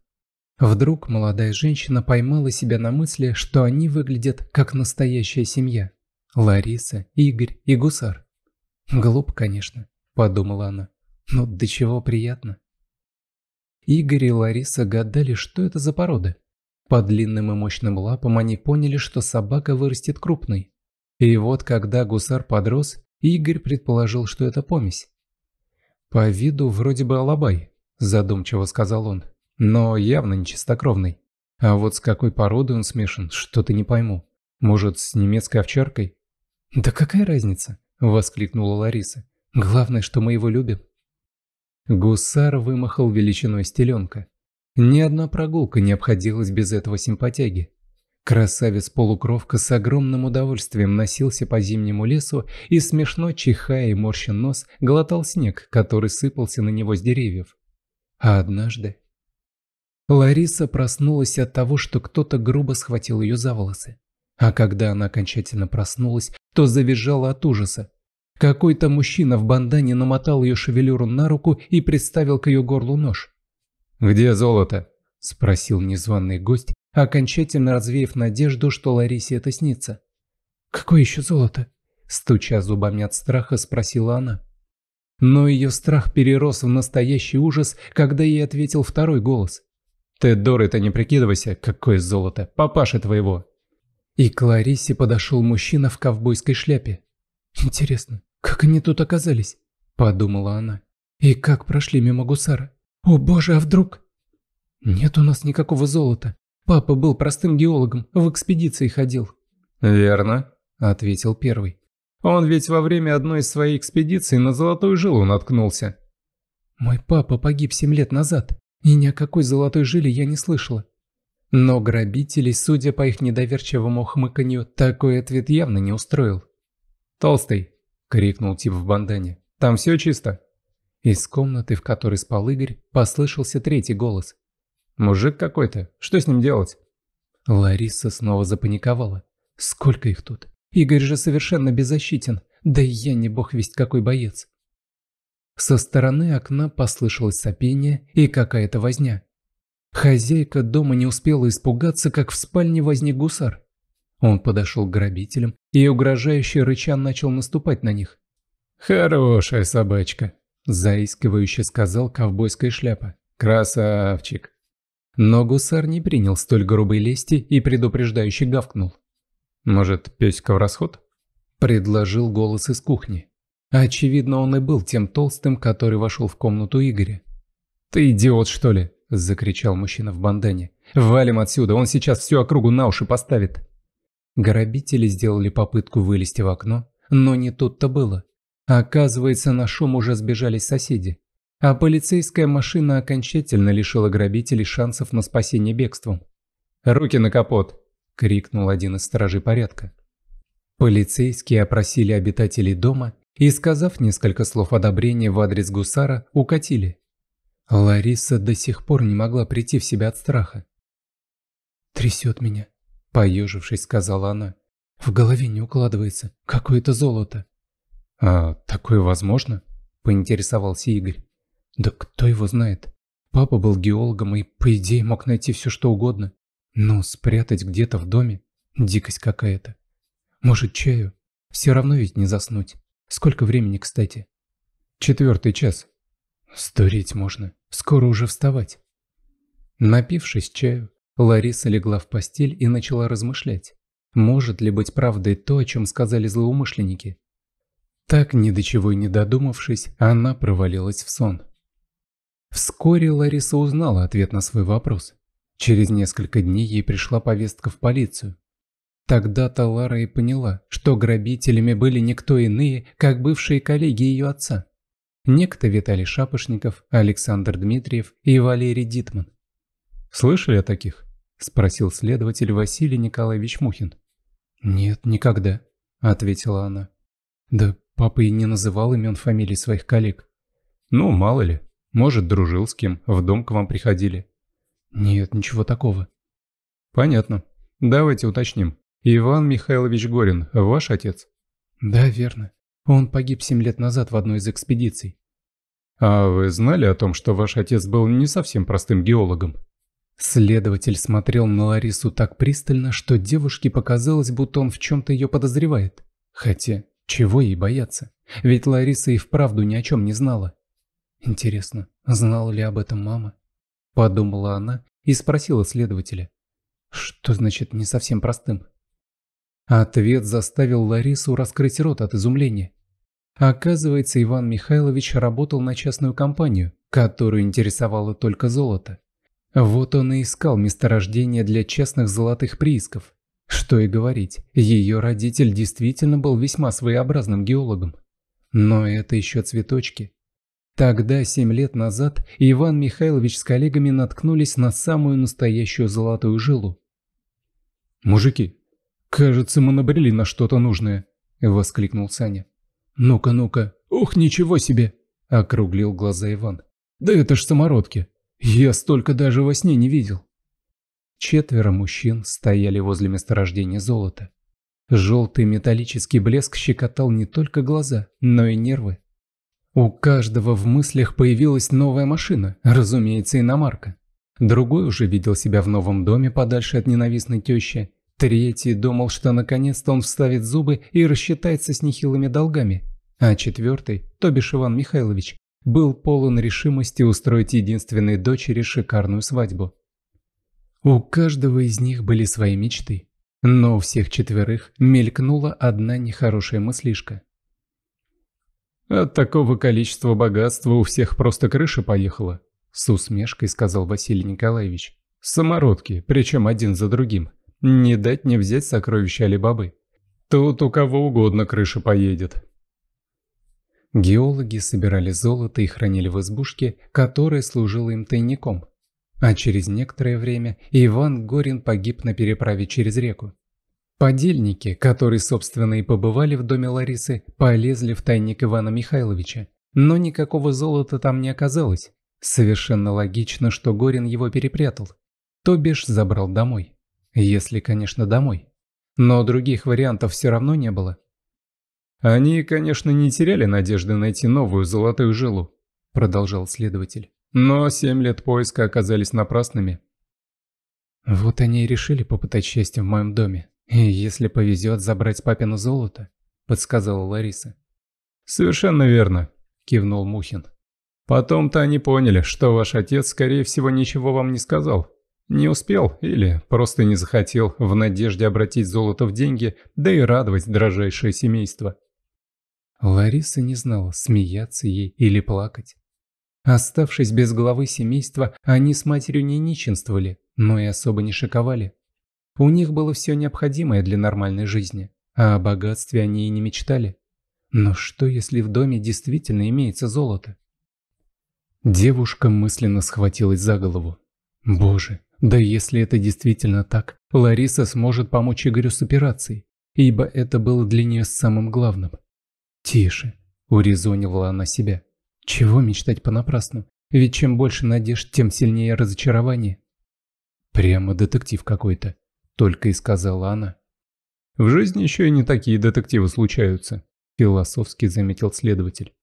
A: Вдруг молодая женщина поймала себя на мысли, что они выглядят как настоящая семья. Лариса, Игорь и Гусар. Глуп, конечно, подумала она, но «Ну, до чего приятно. Игорь и Лариса гадали, что это за порода. По длинным и мощным лапам они поняли, что собака вырастет крупной. И вот когда гусар подрос, Игорь предположил, что это помесь. «По виду вроде бы алабай», – задумчиво сказал он но явно не чистокровный. А вот с какой породы он смешан, что-то не пойму. Может, с немецкой овчаркой? «Да какая разница?» – воскликнула Лариса. «Главное, что мы его любим». Гусар вымахал величиной стеленка. Ни одна прогулка не обходилась без этого симпатяги. Красавец-полукровка с огромным удовольствием носился по зимнему лесу и, смешно чихая и морща нос, глотал снег, который сыпался на него с деревьев. А однажды Лариса проснулась от того, что кто-то грубо схватил ее за волосы. А когда она окончательно проснулась, то завизжала от ужаса. Какой-то мужчина в бандане намотал ее шевелюру на руку и приставил к ее горлу нож. «Где золото?» – спросил незваный гость, окончательно развеяв надежду, что Ларисе это снится. «Какое еще золото?» – стуча зубами от страха, спросила она. Но ее страх перерос в настоящий ужас, когда ей ответил второй голос – ты, дуры, ты не прикидывайся, какое золото, папаша твоего. И к Ларисе подошел мужчина в ковбойской шляпе. Интересно, как они тут оказались? Подумала она. И как прошли мимо гусара? О боже, а вдруг? Нет у нас никакого золота. Папа был простым геологом, в экспедиции ходил. Верно, ответил первый. Он ведь во время одной из своих экспедиций на золотую жилу наткнулся. Мой папа погиб семь лет назад, и ни о какой золотой жиле я не слышала. Но грабителей, судя по их недоверчивому хмыканью, такой ответ явно не устроил. «Толстый!» — крикнул тип в бандане. «Там все чисто!» Из комнаты, в которой спал Игорь, послышался третий голос. «Мужик какой-то. Что с ним делать?» Лариса снова запаниковала. «Сколько их тут? Игорь же совершенно беззащитен. Да я не бог весть какой боец. Со стороны окна послышалось сопение и какая-то возня. Хозяйка дома не успела испугаться, как в спальне возник гусар. Он подошел к грабителям и угрожающе рычан начал наступать на них. «Хорошая собачка», – заискивающе сказал ковбойская шляпа. «Красавчик». Но гусар не принял столь грубой лести и предупреждающе гавкнул. «Может, песика в расход?» – предложил голос из кухни очевидно, он и был тем толстым, который вошел в комнату Игоря. «Ты идиот, что ли?» – закричал мужчина в бандане. «Валим отсюда, он сейчас всю округу на уши поставит!» Грабители сделали попытку вылезти в окно, но не тут-то было. Оказывается, на шум уже сбежались соседи. А полицейская машина окончательно лишила грабителей шансов на спасение бегством. «Руки на капот!» – крикнул один из стражей порядка. Полицейские опросили обитателей дома и, сказав несколько слов одобрения в адрес гусара, укатили. Лариса до сих пор не могла прийти в себя от страха. «Трясет меня», – поежившись, сказала она. «В голове не укладывается. Какое-то золото». «А такое возможно?» – поинтересовался Игорь. «Да кто его знает? Папа был геологом и, по идее, мог найти все что угодно. Но спрятать где-то в доме – дикость какая-то. Может, чаю? Все равно ведь не заснуть». Сколько времени, кстати? Четвертый час. Сдуреть можно. Скоро уже вставать. Напившись чаю, Лариса легла в постель и начала размышлять. Может ли быть правдой то, о чем сказали злоумышленники? Так, ни до чего и не додумавшись, она провалилась в сон. Вскоре Лариса узнала ответ на свой вопрос. Через несколько дней ей пришла повестка в полицию. Тогда-то Лара и поняла, что грабителями были никто иные, как бывшие коллеги ее отца. Некто Виталий Шапошников, Александр Дмитриев и Валерий Дитман. «Слышали о таких?» – спросил следователь Василий Николаевич Мухин. «Нет, никогда», – ответила она. «Да папа и не называл имен фамилий своих коллег». «Ну, мало ли. Может, дружил с кем, в дом к вам приходили». «Нет, ничего такого». «Понятно. Давайте уточним, «Иван Михайлович Горин, ваш отец?» «Да, верно. Он погиб семь лет назад в одной из экспедиций». «А вы знали о том, что ваш отец был не совсем простым геологом?» Следователь смотрел на Ларису так пристально, что девушке показалось, будто он в чем-то ее подозревает. Хотя, чего ей бояться? Ведь Лариса и вправду ни о чем не знала. «Интересно, знала ли об этом мама?» Подумала она и спросила следователя. «Что значит не совсем простым?» Ответ заставил Ларису раскрыть рот от изумления. Оказывается, Иван Михайлович работал на частную компанию, которую интересовало только золото. Вот он и искал месторождение для частных золотых приисков. Что и говорить, ее родитель действительно был весьма своеобразным геологом. Но это еще цветочки. Тогда, семь лет назад, Иван Михайлович с коллегами наткнулись на самую настоящую золотую жилу. «Мужики, «Кажется, мы набрели на что-то нужное», — воскликнул Саня. «Ну-ка, ну-ка! Ух, ничего себе!» — округлил глаза Иван. «Да это ж самородки! Я столько даже во сне не видел!» Четверо мужчин стояли возле месторождения золота. Желтый металлический блеск щекотал не только глаза, но и нервы. У каждого в мыслях появилась новая машина, разумеется, иномарка. Другой уже видел себя в новом доме подальше от ненавистной тещи Третий думал, что наконец-то он вставит зубы и рассчитается с нехилыми долгами. А четвертый, то бишь Иван Михайлович, был полон решимости устроить единственной дочери шикарную свадьбу. У каждого из них были свои мечты, но у всех четверых мелькнула одна нехорошая мыслишка. «От такого количества богатства у всех просто крыша поехала», с усмешкой сказал Василий Николаевич. «Самородки, причем один за другим. Не дать не взять сокровища Алибабы. Тут у кого угодно крыша поедет. Геологи собирали золото и хранили в избушке, которая служила им тайником. А через некоторое время Иван Горин погиб на переправе через реку. Подельники, которые, собственно, и побывали в доме Ларисы, полезли в тайник Ивана Михайловича. Но никакого золота там не оказалось. Совершенно логично, что Горин его перепрятал. То бишь забрал домой. Если, конечно, домой. Но других вариантов все равно не было. «Они, конечно, не теряли надежды найти новую золотую жилу», – продолжал следователь. «Но семь лет поиска оказались напрасными». «Вот они и решили попытать счастье в моем доме. И если повезет, забрать папину золото», – подсказала Лариса. «Совершенно верно», – кивнул Мухин. «Потом-то они поняли, что ваш отец, скорее всего, ничего вам не сказал, не успел или просто не захотел в надежде обратить золото в деньги, да и радовать дрожайшее семейство. Лариса не знала, смеяться ей или плакать. Оставшись без главы семейства, они с матерью не нищенствовали, но и особо не шиковали. У них было все необходимое для нормальной жизни, а о богатстве они и не мечтали. Но что, если в доме действительно имеется золото? Девушка мысленно схватилась за голову. «Боже, да и если это действительно так, Лариса сможет помочь Игорю с операцией, ибо это было для нее самым главным. «Тише», – урезонила она себя. «Чего мечтать понапрасну? Ведь чем больше надежд, тем сильнее разочарование». «Прямо детектив какой-то», – только и сказала она. «В жизни еще и не такие детективы случаются», – философски заметил следователь.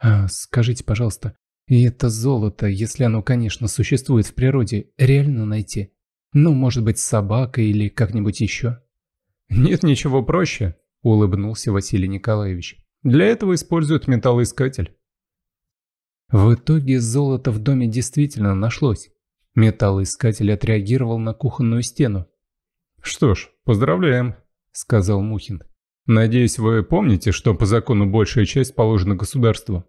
A: «А, скажите, пожалуйста, и это золото, если оно, конечно, существует в природе, реально найти. Ну, может быть, собака или как-нибудь еще. «Нет ничего проще», – улыбнулся Василий Николаевич. «Для этого используют металлоискатель». В итоге золото в доме действительно нашлось. Металлоискатель отреагировал на кухонную стену. «Что ж, поздравляем», – сказал Мухин. «Надеюсь, вы помните, что по закону большая часть положена государству?»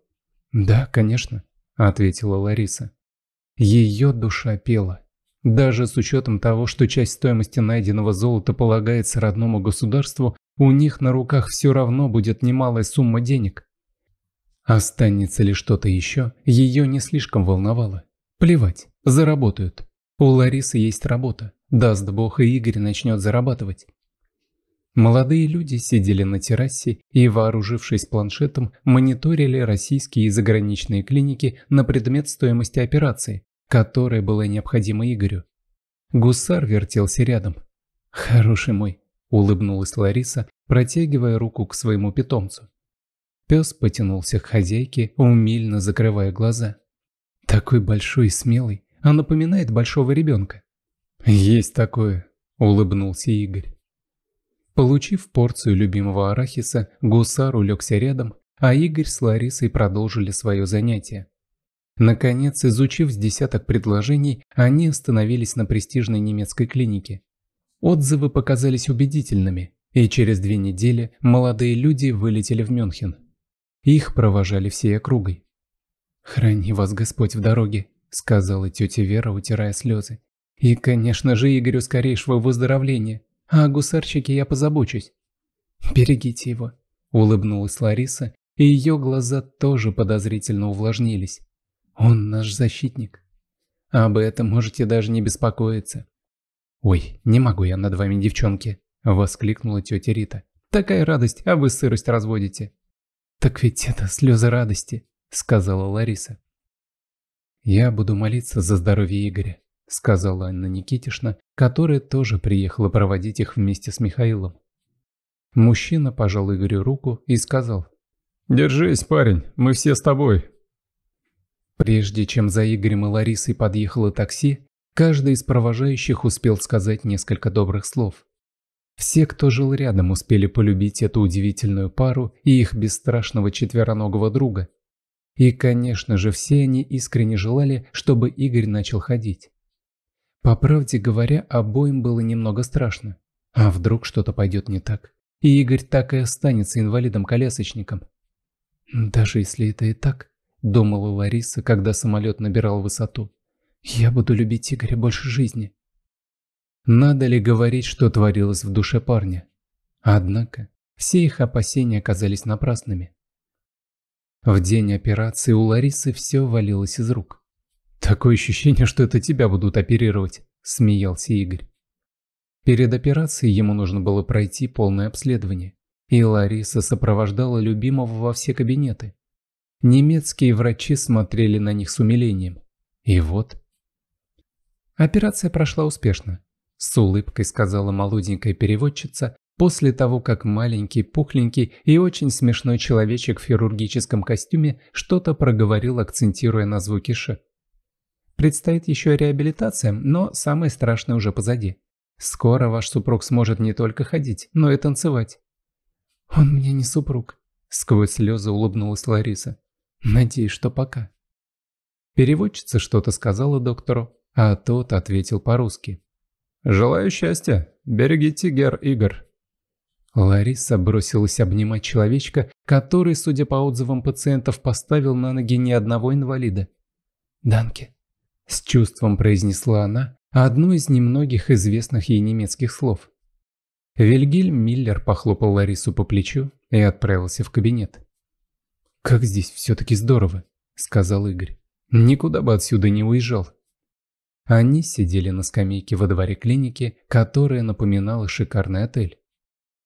A: «Да, конечно», ответила Лариса. Ее душа пела. Даже с учетом того, что часть стоимости найденного золота полагается родному государству, у них на руках все равно будет немалая сумма денег. Останется ли что-то еще, ее не слишком волновало. Плевать, заработают. У Ларисы есть работа. Даст бог, и Игорь начнет зарабатывать. Молодые люди сидели на террасе и, вооружившись планшетом, мониторили российские и заграничные клиники на предмет стоимости операции, которая была необходима Игорю. Гусар вертелся рядом. «Хороший мой», – улыбнулась Лариса, протягивая руку к своему питомцу. Пес потянулся к хозяйке, умильно закрывая глаза. «Такой большой и смелый, а напоминает большого ребенка». «Есть такое», – улыбнулся Игорь. Получив порцию любимого арахиса, гусар улегся рядом, а Игорь с Ларисой продолжили свое занятие. Наконец, изучив с десяток предложений, они остановились на престижной немецкой клинике. Отзывы показались убедительными, и через две недели молодые люди вылетели в Мюнхен. Их провожали всей округой. «Храни вас Господь в дороге», — сказала тетя Вера, утирая слезы. «И, конечно же, Игорю скорейшего выздоровления а о гусарчике я позабочусь». «Берегите его», — улыбнулась Лариса, и ее глаза тоже подозрительно увлажнились. «Он наш защитник. Об этом можете даже не беспокоиться». «Ой, не могу я над вами, девчонки», — воскликнула тетя Рита. «Такая радость, а вы сырость разводите». «Так ведь это слезы радости», — сказала Лариса. «Я буду молиться за здоровье Игоря», сказала Анна Никитишна, которая тоже приехала проводить их вместе с Михаилом. Мужчина пожал Игорю руку и сказал. «Держись, парень, мы все с тобой». Прежде чем за Игорем и Ларисой подъехало такси, каждый из провожающих успел сказать несколько добрых слов. Все, кто жил рядом, успели полюбить эту удивительную пару и их бесстрашного четвероногого друга. И, конечно же, все они искренне желали, чтобы Игорь начал ходить. По правде говоря, обоим было немного страшно. А вдруг что-то пойдет не так? И Игорь так и останется инвалидом-колясочником. «Даже если это и так», — думала Лариса, когда самолет набирал высоту, — «я буду любить Игоря больше жизни». Надо ли говорить, что творилось в душе парня? Однако, все их опасения оказались напрасными. В день операции у Ларисы все валилось из рук. «Такое ощущение, что это тебя будут оперировать», – смеялся Игорь. Перед операцией ему нужно было пройти полное обследование, и Лариса сопровождала любимого во все кабинеты. Немецкие врачи смотрели на них с умилением. И вот... Операция прошла успешно, с улыбкой сказала молоденькая переводчица после того, как маленький, пухленький и очень смешной человечек в хирургическом костюме что-то проговорил, акцентируя на звуки «ш». Предстоит еще реабилитация, но самое страшное уже позади. Скоро ваш супруг сможет не только ходить, но и танцевать. «Он мне не супруг», – сквозь слезы улыбнулась Лариса. «Надеюсь, что пока». Переводчица что-то сказала доктору, а тот ответил по-русски. «Желаю счастья. Берегите, Гер Игорь». Лариса бросилась обнимать человечка, который, судя по отзывам пациентов, поставил на ноги ни одного инвалида. Данки. С чувством произнесла она одно из немногих известных ей немецких слов. Вильгельм Миллер похлопал Ларису по плечу и отправился в кабинет. «Как здесь все-таки здорово», — сказал Игорь. «Никуда бы отсюда не уезжал». Они сидели на скамейке во дворе клиники, которая напоминала шикарный отель.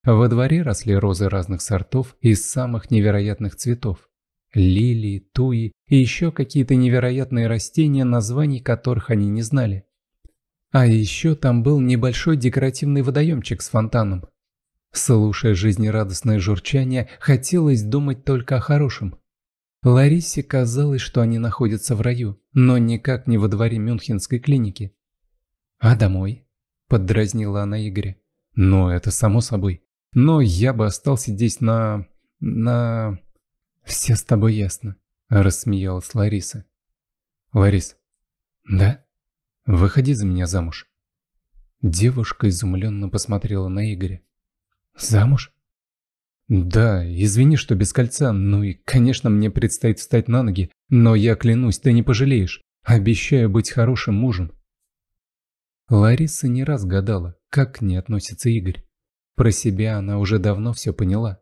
A: Во дворе росли розы разных сортов из самых невероятных цветов. Лилии, туи и еще какие-то невероятные растения, названий которых они не знали. А еще там был небольшой декоративный водоемчик с фонтаном. Слушая жизнерадостное журчание, хотелось думать только о хорошем. Ларисе казалось, что они находятся в раю, но никак не во дворе Мюнхенской клиники. «А домой?» – поддразнила она Игоря. Но это само собой. Но я бы остался здесь на... на...» «Все с тобой ясно», Рассмеялась Лариса. Ларис. Да? Выходи за меня замуж. Девушка изумленно посмотрела на Игоря. Замуж? Да, извини, что без кольца, ну и, конечно, мне предстоит встать на ноги, но я клянусь, ты не пожалеешь. Обещаю быть хорошим мужем. Лариса не раз гадала, как к ней относится Игорь. Про себя она уже давно все поняла.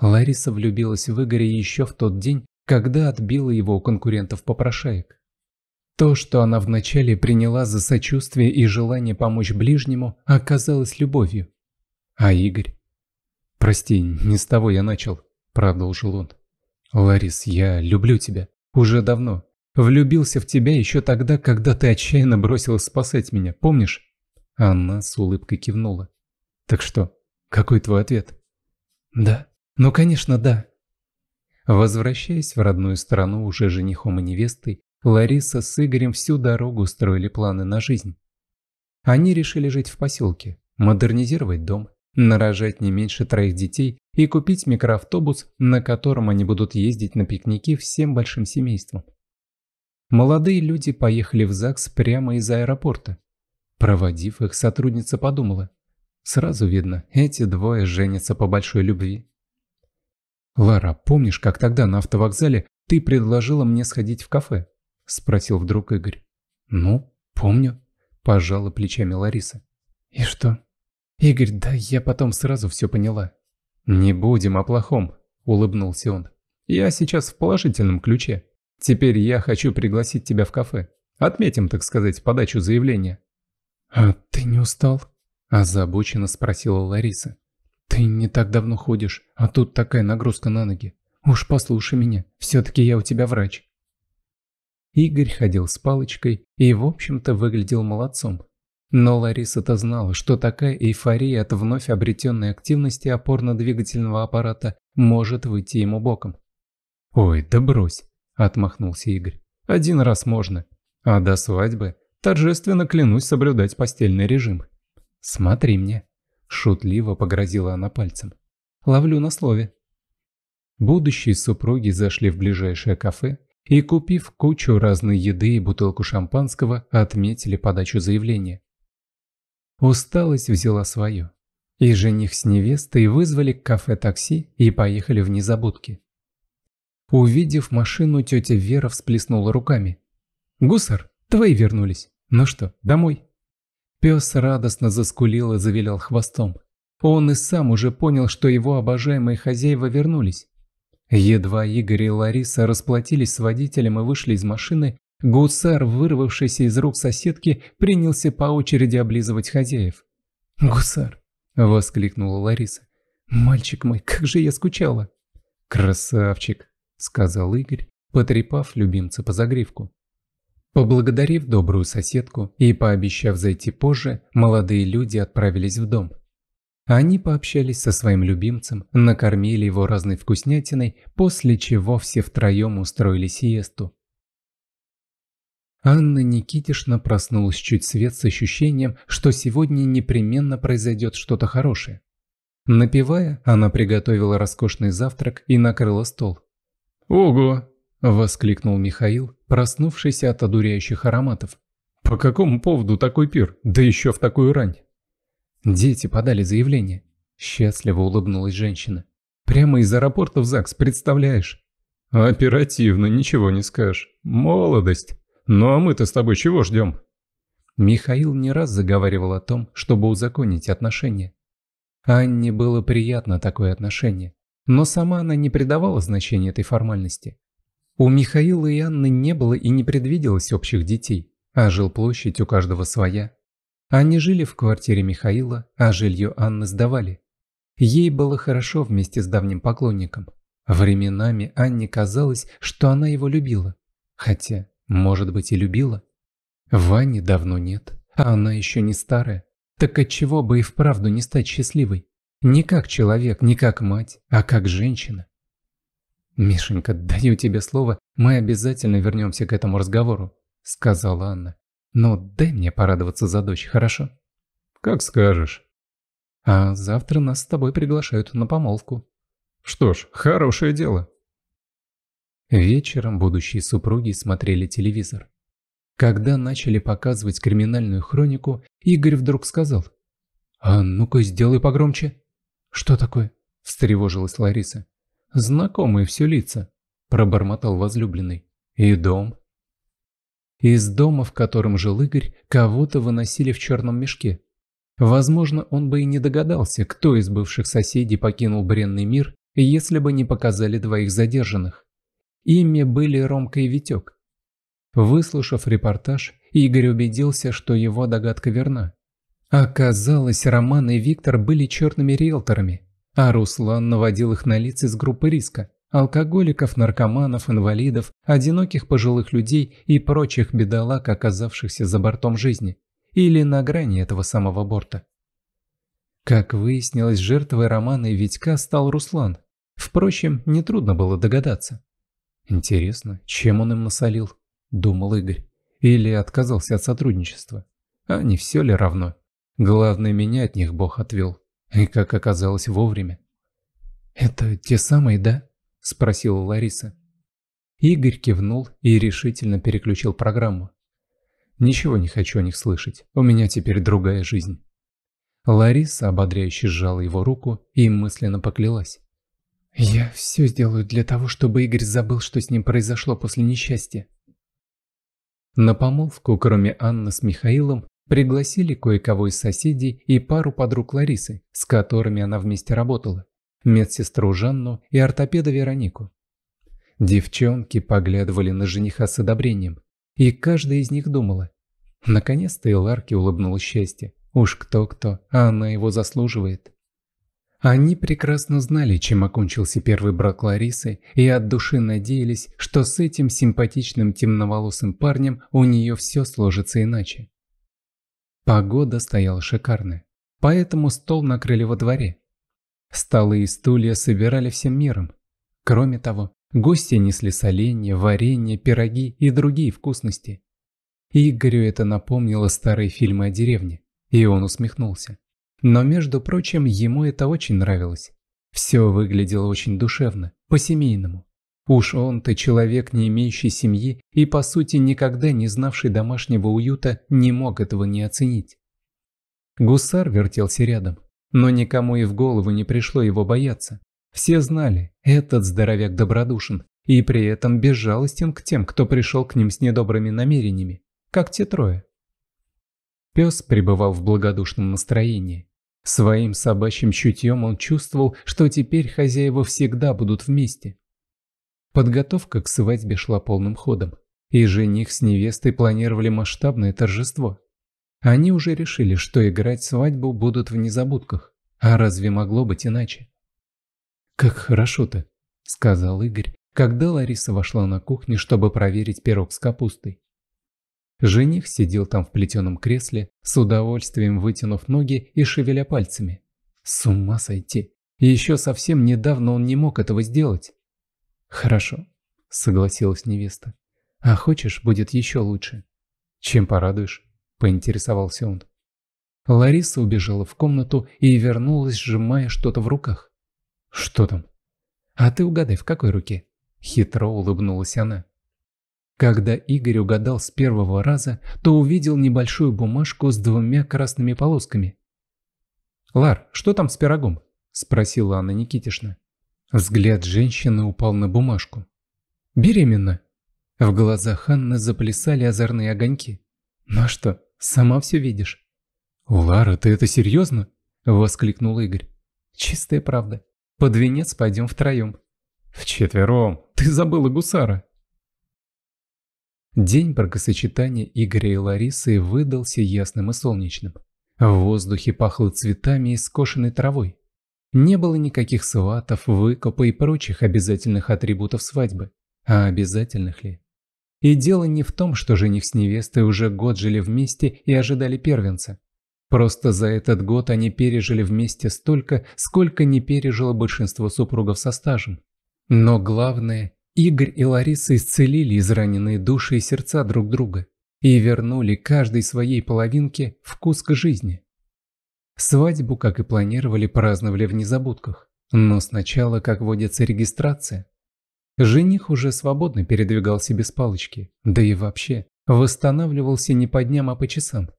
A: Лариса влюбилась в Игоря еще в тот день, когда отбила его у конкурентов попрошаек. То, что она вначале приняла за сочувствие и желание помочь ближнему, оказалось любовью. А Игорь? «Прости, не с того я начал», — продолжил он. «Ларис, я люблю тебя. Уже давно. Влюбился в тебя еще тогда, когда ты отчаянно бросилась спасать меня, помнишь?» Она с улыбкой кивнула. «Так что, какой твой ответ?» «Да, ну конечно, да. Возвращаясь в родную страну уже женихом и невестой, Лариса с Игорем всю дорогу строили планы на жизнь. Они решили жить в поселке, модернизировать дом, нарожать не меньше троих детей и купить микроавтобус, на котором они будут ездить на пикники всем большим семейством. Молодые люди поехали в ЗАГС прямо из аэропорта. Проводив их, сотрудница подумала. Сразу видно, эти двое женятся по большой любви. «Лара, помнишь, как тогда на автовокзале ты предложила мне сходить в кафе?» – спросил вдруг Игорь. «Ну, помню», – пожала плечами Лариса. «И что?» «Игорь, да я потом сразу все поняла». «Не будем о плохом», – улыбнулся он. «Я сейчас в положительном ключе. Теперь я хочу пригласить тебя в кафе. Отметим, так сказать, подачу заявления». «А ты не устал?» – озабоченно спросила Лариса. Ты не так давно ходишь, а тут такая нагрузка на ноги. Уж послушай меня, все-таки я у тебя врач. Игорь ходил с палочкой и, в общем-то, выглядел молодцом. Но Лариса-то знала, что такая эйфория от вновь обретенной активности опорно-двигательного аппарата может выйти ему боком. «Ой, да брось!» – отмахнулся Игорь. «Один раз можно. А до свадьбы торжественно клянусь соблюдать постельный режим. Смотри мне!» Шутливо погрозила она пальцем. «Ловлю на слове». Будущие супруги зашли в ближайшее кафе и, купив кучу разной еды и бутылку шампанского, отметили подачу заявления. Усталость взяла свое. И жених с невестой вызвали к кафе такси и поехали в незабудки. Увидев машину, тетя Вера всплеснула руками. «Гусар, твои вернулись. Ну что, домой?» Пес радостно заскулил и завилял хвостом. Он и сам уже понял, что его обожаемые хозяева вернулись. Едва Игорь и Лариса расплатились с водителем и вышли из машины, гусар, вырвавшийся из рук соседки, принялся по очереди облизывать хозяев. «Гусар!» – воскликнула Лариса. «Мальчик мой, как же я скучала!» «Красавчик!» – сказал Игорь, потрепав любимца по загривку. Поблагодарив добрую соседку и пообещав зайти позже, молодые люди отправились в дом. Они пообщались со своим любимцем, накормили его разной вкуснятиной, после чего все втроем устроили сиесту. Анна Никитишна проснулась чуть свет с ощущением, что сегодня непременно произойдет что-то хорошее. Напивая, она приготовила роскошный завтрак и накрыла стол. «Ого!» – воскликнул Михаил, проснувшийся от одуряющих ароматов. «По какому поводу такой пир? Да еще в такую рань!» Дети подали заявление. Счастливо улыбнулась женщина. «Прямо из аэропорта в ЗАГС, представляешь?» «Оперативно, ничего не скажешь. Молодость. Ну а мы-то с тобой чего ждем?» Михаил не раз заговаривал о том, чтобы узаконить отношения. Анне было приятно такое отношение, но сама она не придавала значения этой формальности. У Михаила и Анны не было и не предвиделось общих детей, а жилплощадь у каждого своя. Они жили в квартире Михаила, а жилье Анны сдавали. Ей было хорошо вместе с давним поклонником. Временами Анне казалось, что она его любила. Хотя, может быть, и любила. Вани давно нет, а она еще не старая. Так отчего бы и вправду не стать счастливой? Не как человек, не как мать, а как женщина. «Мишенька, даю тебе слово, мы обязательно вернемся к этому разговору», – сказала Анна. «Но «Ну, дай мне порадоваться за дочь, хорошо?» «Как скажешь». «А завтра нас с тобой приглашают на помолвку». «Что ж, хорошее дело». Вечером будущие супруги смотрели телевизор. Когда начали показывать криминальную хронику, Игорь вдруг сказал. «А ну-ка, сделай погромче». «Что такое?» – встревожилась Лариса. Знакомые все лица», – пробормотал возлюбленный. «И дом». Из дома, в котором жил Игорь, кого-то выносили в черном мешке. Возможно, он бы и не догадался, кто из бывших соседей покинул бренный мир, если бы не показали двоих задержанных. Ими были Ромка и Витек. Выслушав репортаж, Игорь убедился, что его догадка верна. Оказалось, Роман и Виктор были черными риэлторами – а Руслан наводил их на лица из группы риска – алкоголиков, наркоманов, инвалидов, одиноких пожилых людей и прочих бедолаг, оказавшихся за бортом жизни или на грани этого самого борта. Как выяснилось, жертвой Романа и Витька стал Руслан. Впрочем, нетрудно было догадаться. «Интересно, чем он им насолил?» – думал Игорь. «Или отказался от сотрудничества? А не все ли равно? Главное, меня от них Бог отвел». И как оказалось, вовремя. «Это те самые, да?» – спросила Лариса. Игорь кивнул и решительно переключил программу. «Ничего не хочу о них слышать. У меня теперь другая жизнь». Лариса ободряюще сжала его руку и мысленно поклялась. «Я все сделаю для того, чтобы Игорь забыл, что с ним произошло после несчастья». На помолвку, кроме Анны с Михаилом, Пригласили кое-кого из соседей и пару подруг Ларисы, с которыми она вместе работала, медсестру Жанну и ортопеда Веронику. Девчонки поглядывали на жениха с одобрением, и каждая из них думала. Наконец-то и Ларке улыбнулось счастье. Уж кто-кто, а она его заслуживает. Они прекрасно знали, чем окончился первый брак Ларисы, и от души надеялись, что с этим симпатичным темноволосым парнем у нее все сложится иначе. Погода стояла шикарная, поэтому стол накрыли во дворе. Столы и стулья собирали всем миром. Кроме того, гости несли соленья, варенье, пироги и другие вкусности. Игорю это напомнило старые фильмы о деревне, и он усмехнулся. Но, между прочим, ему это очень нравилось. Все выглядело очень душевно, по-семейному. Уж он-то человек, не имеющий семьи и, по сути, никогда не знавший домашнего уюта, не мог этого не оценить. Гусар вертелся рядом, но никому и в голову не пришло его бояться. Все знали, этот здоровяк добродушен и при этом безжалостен к тем, кто пришел к ним с недобрыми намерениями, как те трое. Пес пребывал в благодушном настроении. Своим собачьим чутьем он чувствовал, что теперь хозяева всегда будут вместе. Подготовка к свадьбе шла полным ходом, и жених с невестой планировали масштабное торжество. Они уже решили, что играть свадьбу будут в незабудках, а разве могло быть иначе? «Как хорошо-то», — сказал Игорь, когда Лариса вошла на кухню, чтобы проверить пирог с капустой. Жених сидел там в плетеном кресле, с удовольствием вытянув ноги и шевеля пальцами. С ума сойти! Еще совсем недавно он не мог этого сделать. «Хорошо», — согласилась невеста. «А хочешь, будет еще лучше». «Чем порадуешь?» — поинтересовался он. Лариса убежала в комнату и вернулась, сжимая что-то в руках. «Что там?» «А ты угадай, в какой руке?» — хитро улыбнулась она. Когда Игорь угадал с первого раза, то увидел небольшую бумажку с двумя красными полосками. «Лар, что там с пирогом?» – спросила она Никитишна. Взгляд женщины упал на бумажку. «Беременна?» В глазах Анны заплясали озорные огоньки. «Ну а что, сама все видишь?» «Лара, ты это серьезно?» – воскликнул Игорь. «Чистая правда. Под венец пойдем втроем». «Вчетвером. Ты забыла гусара». День бракосочетания Игоря и Ларисы выдался ясным и солнечным. В воздухе пахло цветами и скошенной травой. Не было никаких сватов, выкопа и прочих обязательных атрибутов свадьбы. А обязательных ли? И дело не в том, что жених с невестой уже год жили вместе и ожидали первенца. Просто за этот год они пережили вместе столько, сколько не пережило большинство супругов со стажем. Но главное, Игорь и Лариса исцелили израненные души и сердца друг друга и вернули каждой своей половинке вкус к жизни. Свадьбу, как и планировали, праздновали в незабудках. Но сначала, как водится, регистрация. Жених уже свободно передвигался без палочки, да и вообще, восстанавливался не по дням, а по часам.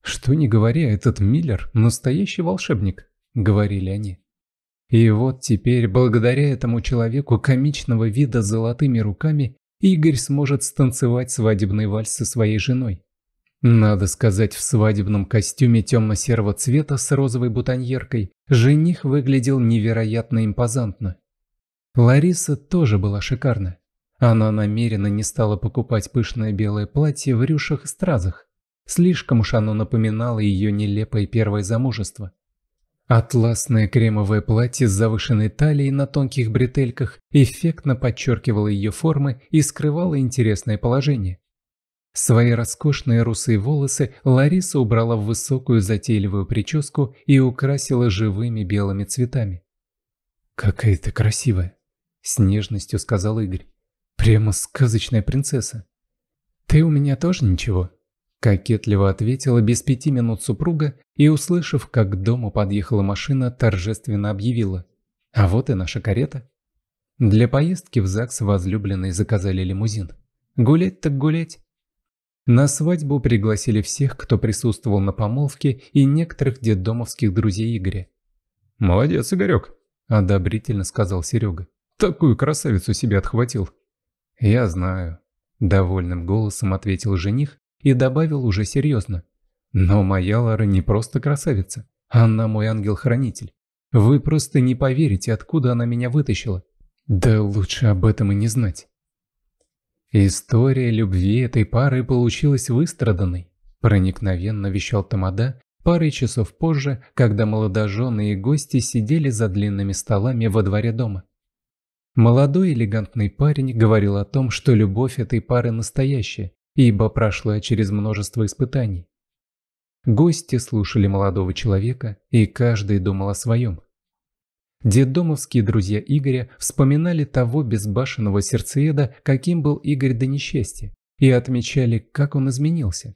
A: «Что ни говоря, этот Миллер – настоящий волшебник», – говорили они. И вот теперь, благодаря этому человеку комичного вида с золотыми руками, Игорь сможет станцевать свадебный вальс со своей женой. Надо сказать, в свадебном костюме темно-серого цвета с розовой бутоньеркой жених выглядел невероятно импозантно. Лариса тоже была шикарна. Она намеренно не стала покупать пышное белое платье в рюшах и стразах. Слишком уж оно напоминало ее нелепое первое замужество. Атласное кремовое платье с завышенной талией на тонких бретельках эффектно подчеркивало ее формы и скрывало интересное положение. Свои роскошные русые волосы Лариса убрала в высокую затейливую прическу и украсила живыми белыми цветами. «Какая ты красивая!» — с нежностью сказал Игорь. «Прямо сказочная принцесса!» «Ты у меня тоже ничего?» — кокетливо ответила без пяти минут супруга и, услышав, как к дому подъехала машина, торжественно объявила. «А вот и наша карета!» Для поездки в ЗАГС возлюбленные заказали лимузин. Гулять так гулять. На свадьбу пригласили всех, кто присутствовал на помолвке и некоторых детдомовских друзей Игоря. «Молодец, Игорек», – одобрительно сказал Серега. «Такую красавицу себе отхватил». «Я знаю», – довольным голосом ответил жених и добавил уже серьезно. «Но моя Лара не просто красавица, она мой ангел-хранитель. Вы просто не поверите, откуда она меня вытащила. Да лучше об этом и не знать». История любви этой пары получилась выстраданной, проникновенно вещал Тамада парой часов позже, когда молодожены и гости сидели за длинными столами во дворе дома. Молодой элегантный парень говорил о том, что любовь этой пары настоящая, ибо прошла через множество испытаний. Гости слушали молодого человека, и каждый думал о своем. Деддомовские друзья Игоря вспоминали того безбашенного сердцееда, каким был Игорь до несчастья, и отмечали, как он изменился.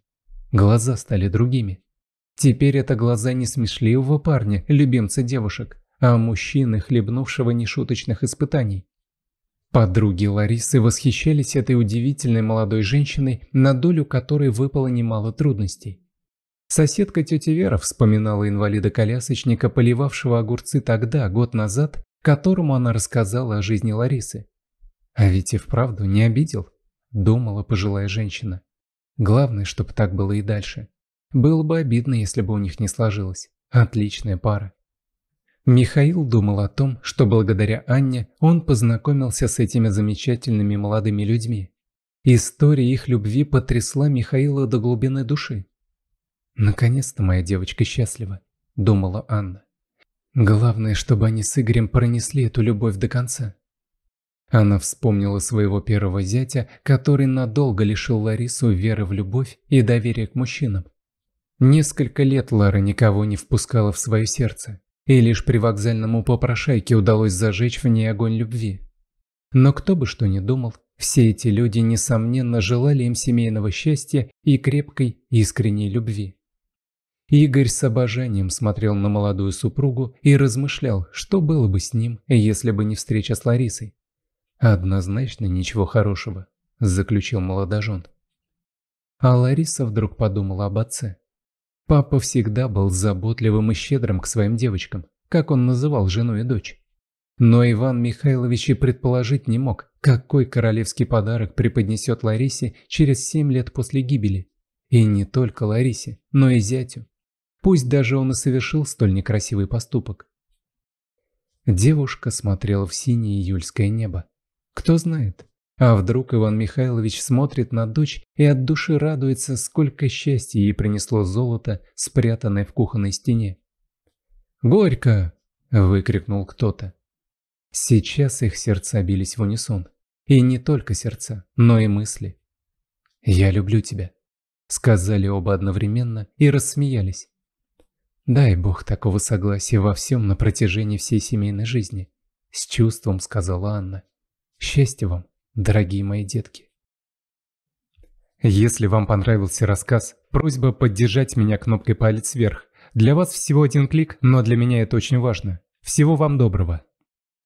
A: Глаза стали другими. Теперь это глаза не смешливого парня, любимца девушек, а мужчины, хлебнувшего нешуточных испытаний. Подруги Ларисы восхищались этой удивительной молодой женщиной, на долю которой выпало немало трудностей. Соседка тети Вера вспоминала инвалида-колясочника, поливавшего огурцы тогда, год назад, которому она рассказала о жизни Ларисы. «А ведь и вправду не обидел», – думала пожилая женщина. «Главное, чтобы так было и дальше. Было бы обидно, если бы у них не сложилось. Отличная пара». Михаил думал о том, что благодаря Анне он познакомился с этими замечательными молодыми людьми. История их любви потрясла Михаила до глубины души. «Наконец-то моя девочка счастлива», – думала Анна. «Главное, чтобы они с Игорем пронесли эту любовь до конца». Она вспомнила своего первого зятя, который надолго лишил Ларису веры в любовь и доверия к мужчинам. Несколько лет Лара никого не впускала в свое сердце, и лишь при вокзальному попрошайке удалось зажечь в ней огонь любви. Но кто бы что ни думал, все эти люди, несомненно, желали им семейного счастья и крепкой искренней любви. Игорь с обожанием смотрел на молодую супругу и размышлял, что было бы с ним, если бы не встреча с Ларисой. «Однозначно ничего хорошего», – заключил молодожен. А Лариса вдруг подумала об отце. Папа всегда был заботливым и щедрым к своим девочкам, как он называл жену и дочь. Но Иван Михайлович и предположить не мог, какой королевский подарок преподнесет Ларисе через семь лет после гибели. И не только Ларисе, но и зятю пусть даже он и совершил столь некрасивый поступок. Девушка смотрела в синее июльское небо. Кто знает, а вдруг Иван Михайлович смотрит на дочь и от души радуется, сколько счастья ей принесло золото, спрятанное в кухонной стене. «Горько!» – выкрикнул кто-то. Сейчас их сердца бились в унисон. И не только сердца, но и мысли. «Я люблю тебя», – сказали оба одновременно и рассмеялись. Дай бог такого согласия во всем на протяжении всей семейной жизни. С чувством сказала Анна. Счастья вам, дорогие мои детки. Если вам понравился рассказ, просьба поддержать меня кнопкой палец вверх. Для вас всего один клик, но для меня это очень важно. Всего вам доброго.